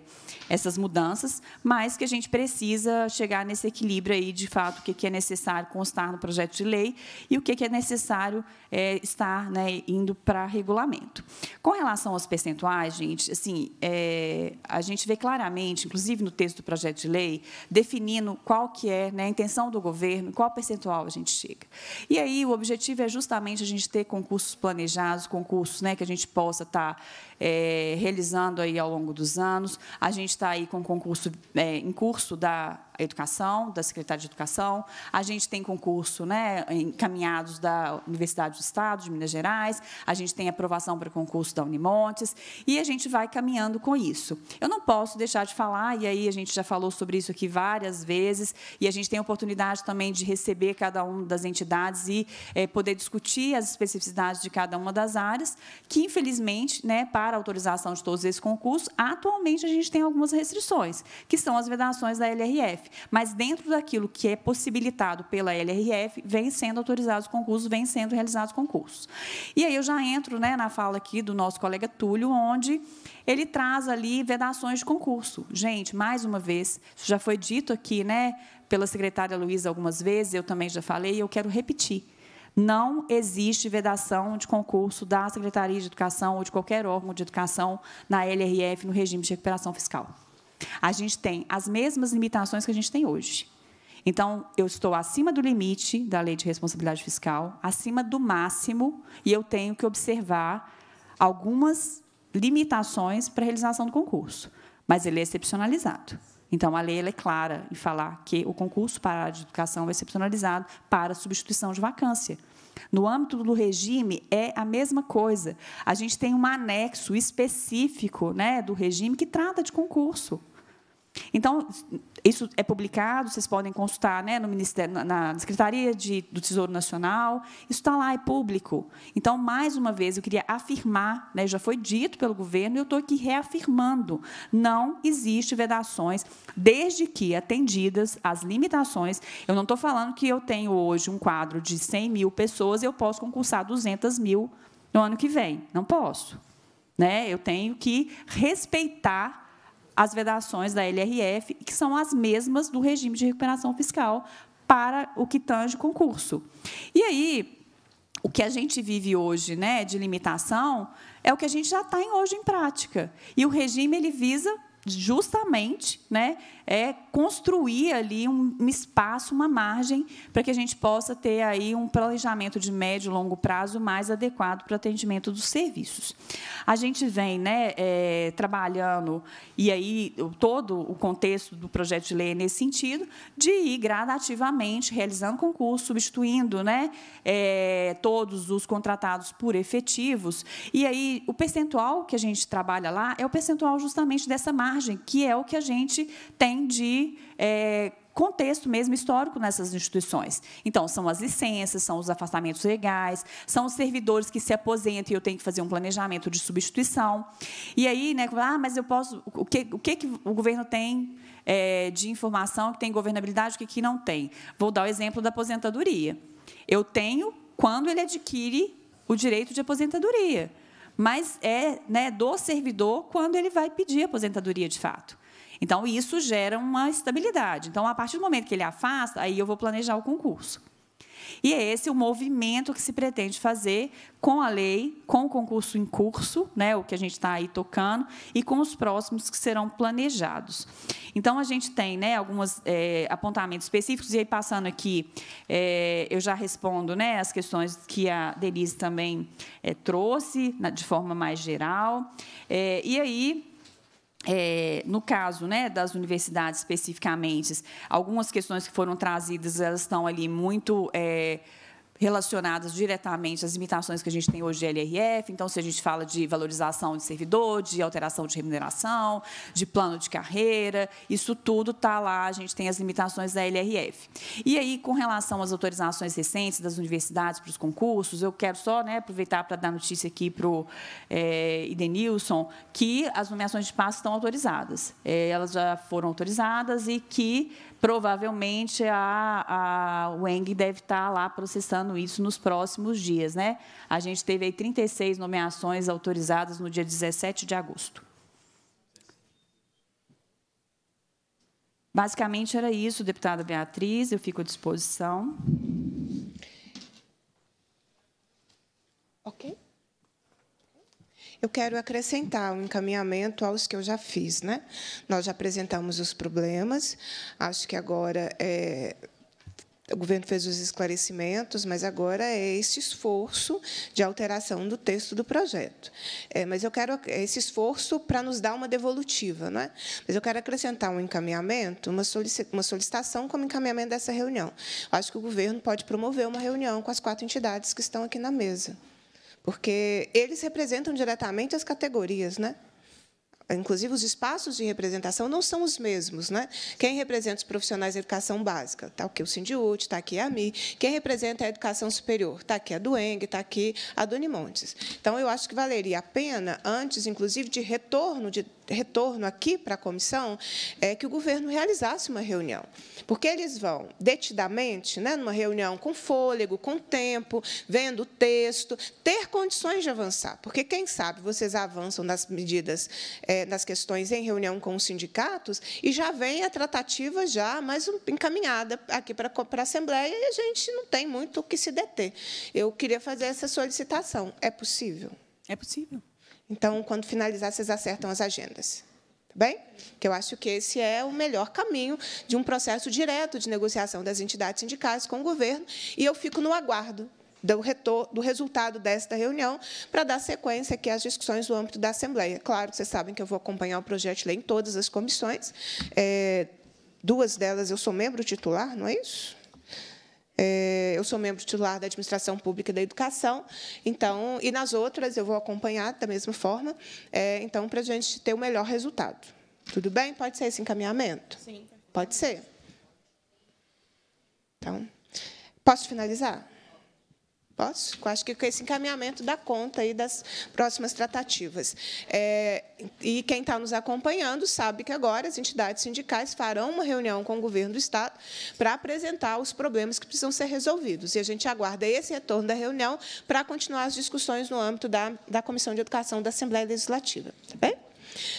essas mudanças, mas que a gente precisa chegar nesse equilíbrio aí, de fato, o que é necessário constar no projeto de lei e o que é necessário é, estar né, indo para regulamento. Com relação aos percentuais, gente, assim, é, a gente vê claramente, inclusive no texto do projeto de lei, definindo qual que é né, a intenção do governo, qual percentual a gente chega. E aí o objetivo é justamente a gente ter concursos planejados, concursos né, que a gente possa estar tá, é, realizando aí ao longo dos anos. A gente está aí com o concurso é, em curso da Educação, da Secretaria de Educação. A gente tem concurso né, encaminhados da Universidade do Estado de Minas Gerais. A gente tem aprovação para concurso da Unimontes. E a gente vai caminhando com isso. Eu não posso deixar de falar, e aí a gente já falou sobre isso aqui várias vezes, e a gente tem a oportunidade também de receber cada uma das entidades e é, poder discutir as especificidades de cada uma das áreas, que, infelizmente, né, para a autorização de todos esses concursos, atualmente a gente tem algumas restrições, que são as vedações da LRF mas dentro daquilo que é possibilitado pela LRF, vem sendo autorizados concursos, vem sendo realizados concursos. E aí eu já entro né, na fala aqui do nosso colega Túlio, onde ele traz ali vedações de concurso. Gente, mais uma vez, isso já foi dito aqui né, pela secretária Luísa algumas vezes, eu também já falei, e eu quero repetir não existe vedação de concurso da Secretaria de Educação ou de qualquer órgão de educação na LRF no regime de recuperação fiscal. A gente tem as mesmas limitações que a gente tem hoje. Então, eu estou acima do limite da lei de responsabilidade fiscal, acima do máximo, e eu tenho que observar algumas limitações para a realização do concurso. Mas ele é excepcionalizado. Então, a lei é clara em falar que o concurso para a área de educação é excepcionalizado para substituição de vacância. No âmbito do regime, é a mesma coisa. A gente tem um anexo específico né, do regime que trata de concurso. Então, isso é publicado, vocês podem consultar né, no Ministério, na, Secretaria de, do Tesouro Nacional, isso está lá, é público. Então, mais uma vez, eu queria afirmar, né, já foi dito pelo governo, eu estou aqui reafirmando, não existe vedações, desde que atendidas as limitações. Eu não estou falando que eu tenho hoje um quadro de 100 mil pessoas e eu posso concursar 200 mil no ano que vem, não posso. Né? Eu tenho que respeitar as vedações da LRF, que são as mesmas do regime de recuperação fiscal para o que tange concurso. E aí, o que a gente vive hoje né, de limitação é o que a gente já está hoje em prática. E o regime ele visa justamente né, é construir ali um espaço, uma margem, para que a gente possa ter aí um planejamento de médio e longo prazo mais adequado para o atendimento dos serviços. A gente vem né, é, trabalhando, e aí todo o contexto do projeto de lei é nesse sentido, de ir gradativamente realizando concurso, substituindo né, é, todos os contratados por efetivos. E aí o percentual que a gente trabalha lá é o percentual justamente dessa margem, que é o que a gente tem também de é, contexto mesmo histórico nessas instituições. Então, são as licenças, são os afastamentos legais, são os servidores que se aposentam e eu tenho que fazer um planejamento de substituição. E aí, né, ah, mas eu posso. O que o, que, que o governo tem é, de informação que tem governabilidade, o que, que não tem? Vou dar o exemplo da aposentadoria. Eu tenho quando ele adquire o direito de aposentadoria. Mas é né, do servidor quando ele vai pedir aposentadoria de fato. Então, isso gera uma estabilidade. Então, a partir do momento que ele afasta, aí eu vou planejar o concurso. E é esse o movimento que se pretende fazer com a lei, com o concurso em curso, né, o que a gente está aí tocando, e com os próximos que serão planejados. Então, a gente tem né, alguns é, eh, apontamentos específicos, e aí passando aqui, é, eu já respondo né, as questões que a Denise também é, trouxe, na, de forma mais geral. e aí, é, no caso né, das universidades especificamente, algumas questões que foram trazidas elas estão ali muito é, relacionadas diretamente às limitações que a gente tem hoje de LRF. Então, se a gente fala de valorização de servidor, de alteração de remuneração, de plano de carreira, isso tudo está lá, a gente tem as limitações da LRF. E aí, com relação às autorizações recentes das universidades para os concursos, eu quero só né, aproveitar para dar notícia aqui para o é, Idenilson que as nomeações de passo estão autorizadas. É, elas já foram autorizadas e que Provavelmente a, a deve estar tá lá processando isso nos próximos dias. Né? A gente teve aí 36 nomeações autorizadas no dia 17 de agosto. Basicamente era isso, deputada Beatriz, eu fico à disposição. Eu quero acrescentar um encaminhamento aos que eu já fiz. Né? Nós já apresentamos os problemas, acho que agora é, o governo fez os esclarecimentos, mas agora é esse esforço de alteração do texto do projeto. É, mas eu quero esse esforço para nos dar uma devolutiva, não é? Mas eu quero acrescentar um encaminhamento, uma, solicitação como encaminhamento dessa reunião. acho que o governo pode promover uma reunião com as quatro entidades que estão aqui na mesa porque eles representam diretamente as categorias, né? Inclusive, os espaços de representação não são os mesmos. Né? Quem representa os profissionais da educação básica? Está aqui o Sindiúte, está aqui a MI. Quem representa a educação superior? Está aqui a Dueng, está aqui a Montes. Então, eu acho que valeria a pena, antes, inclusive, de retorno de retorno aqui para a comissão é que o governo realizasse uma reunião, porque eles vão detidamente, né, numa reunião com fôlego, com tempo, vendo o texto, ter condições de avançar, porque quem sabe vocês avançam nas medidas, é, nas questões em reunião com os sindicatos e já vem a tratativa já mais encaminhada aqui para, para a Assembleia e a gente não tem muito o que se deter. Eu queria fazer essa solicitação. É possível? É possível. Então, quando finalizar, vocês acertam as agendas. Tá bem? Que eu acho que esse é o melhor caminho de um processo direto de negociação das entidades sindicais com o governo, e eu fico no aguardo do, retor, do resultado desta reunião para dar sequência aqui às discussões no âmbito da Assembleia. Claro que vocês sabem que eu vou acompanhar o projeto de lei em todas as comissões. É, duas delas eu sou membro titular, não é isso? É, eu sou membro titular da Administração Pública e da Educação, então, e nas outras eu vou acompanhar da mesma forma, é, então, para a gente ter o melhor resultado. Tudo bem? Pode ser esse encaminhamento? Sim. Pode ser. Então, posso finalizar? Posso? Eu acho que com esse encaminhamento dá conta aí das próximas tratativas. É, e quem está nos acompanhando sabe que agora as entidades sindicais farão uma reunião com o governo do Estado para apresentar os problemas que precisam ser resolvidos. E a gente aguarda esse retorno da reunião para continuar as discussões no âmbito da, da Comissão de Educação da Assembleia Legislativa. Tá bem?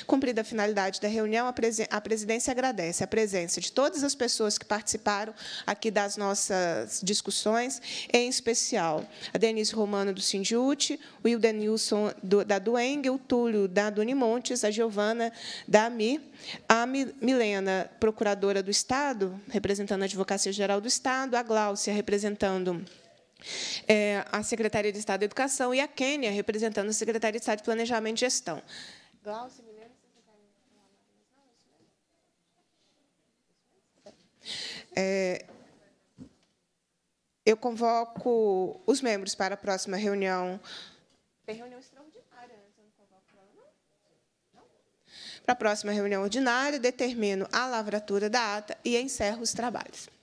Cumprida a finalidade da reunião, a presidência agradece a presença de todas as pessoas que participaram aqui das nossas discussões, em especial a Denise Romano do Sindiute, o Hildenilson da Dueng, o Túlio da Dunimontes, a Giovana da AMI, a Milena, procuradora do Estado, representando a Advocacia Geral do Estado, a Gláucia, representando é, a Secretaria de Estado de Educação, e a Quênia, representando a Secretaria de Estado de Planejamento e Gestão. Gláucia, É, eu convoco os membros para a próxima reunião. Tem reunião extraordinária, né? Você não não? Para a próxima reunião ordinária, determino a lavratura da ata e encerro os trabalhos.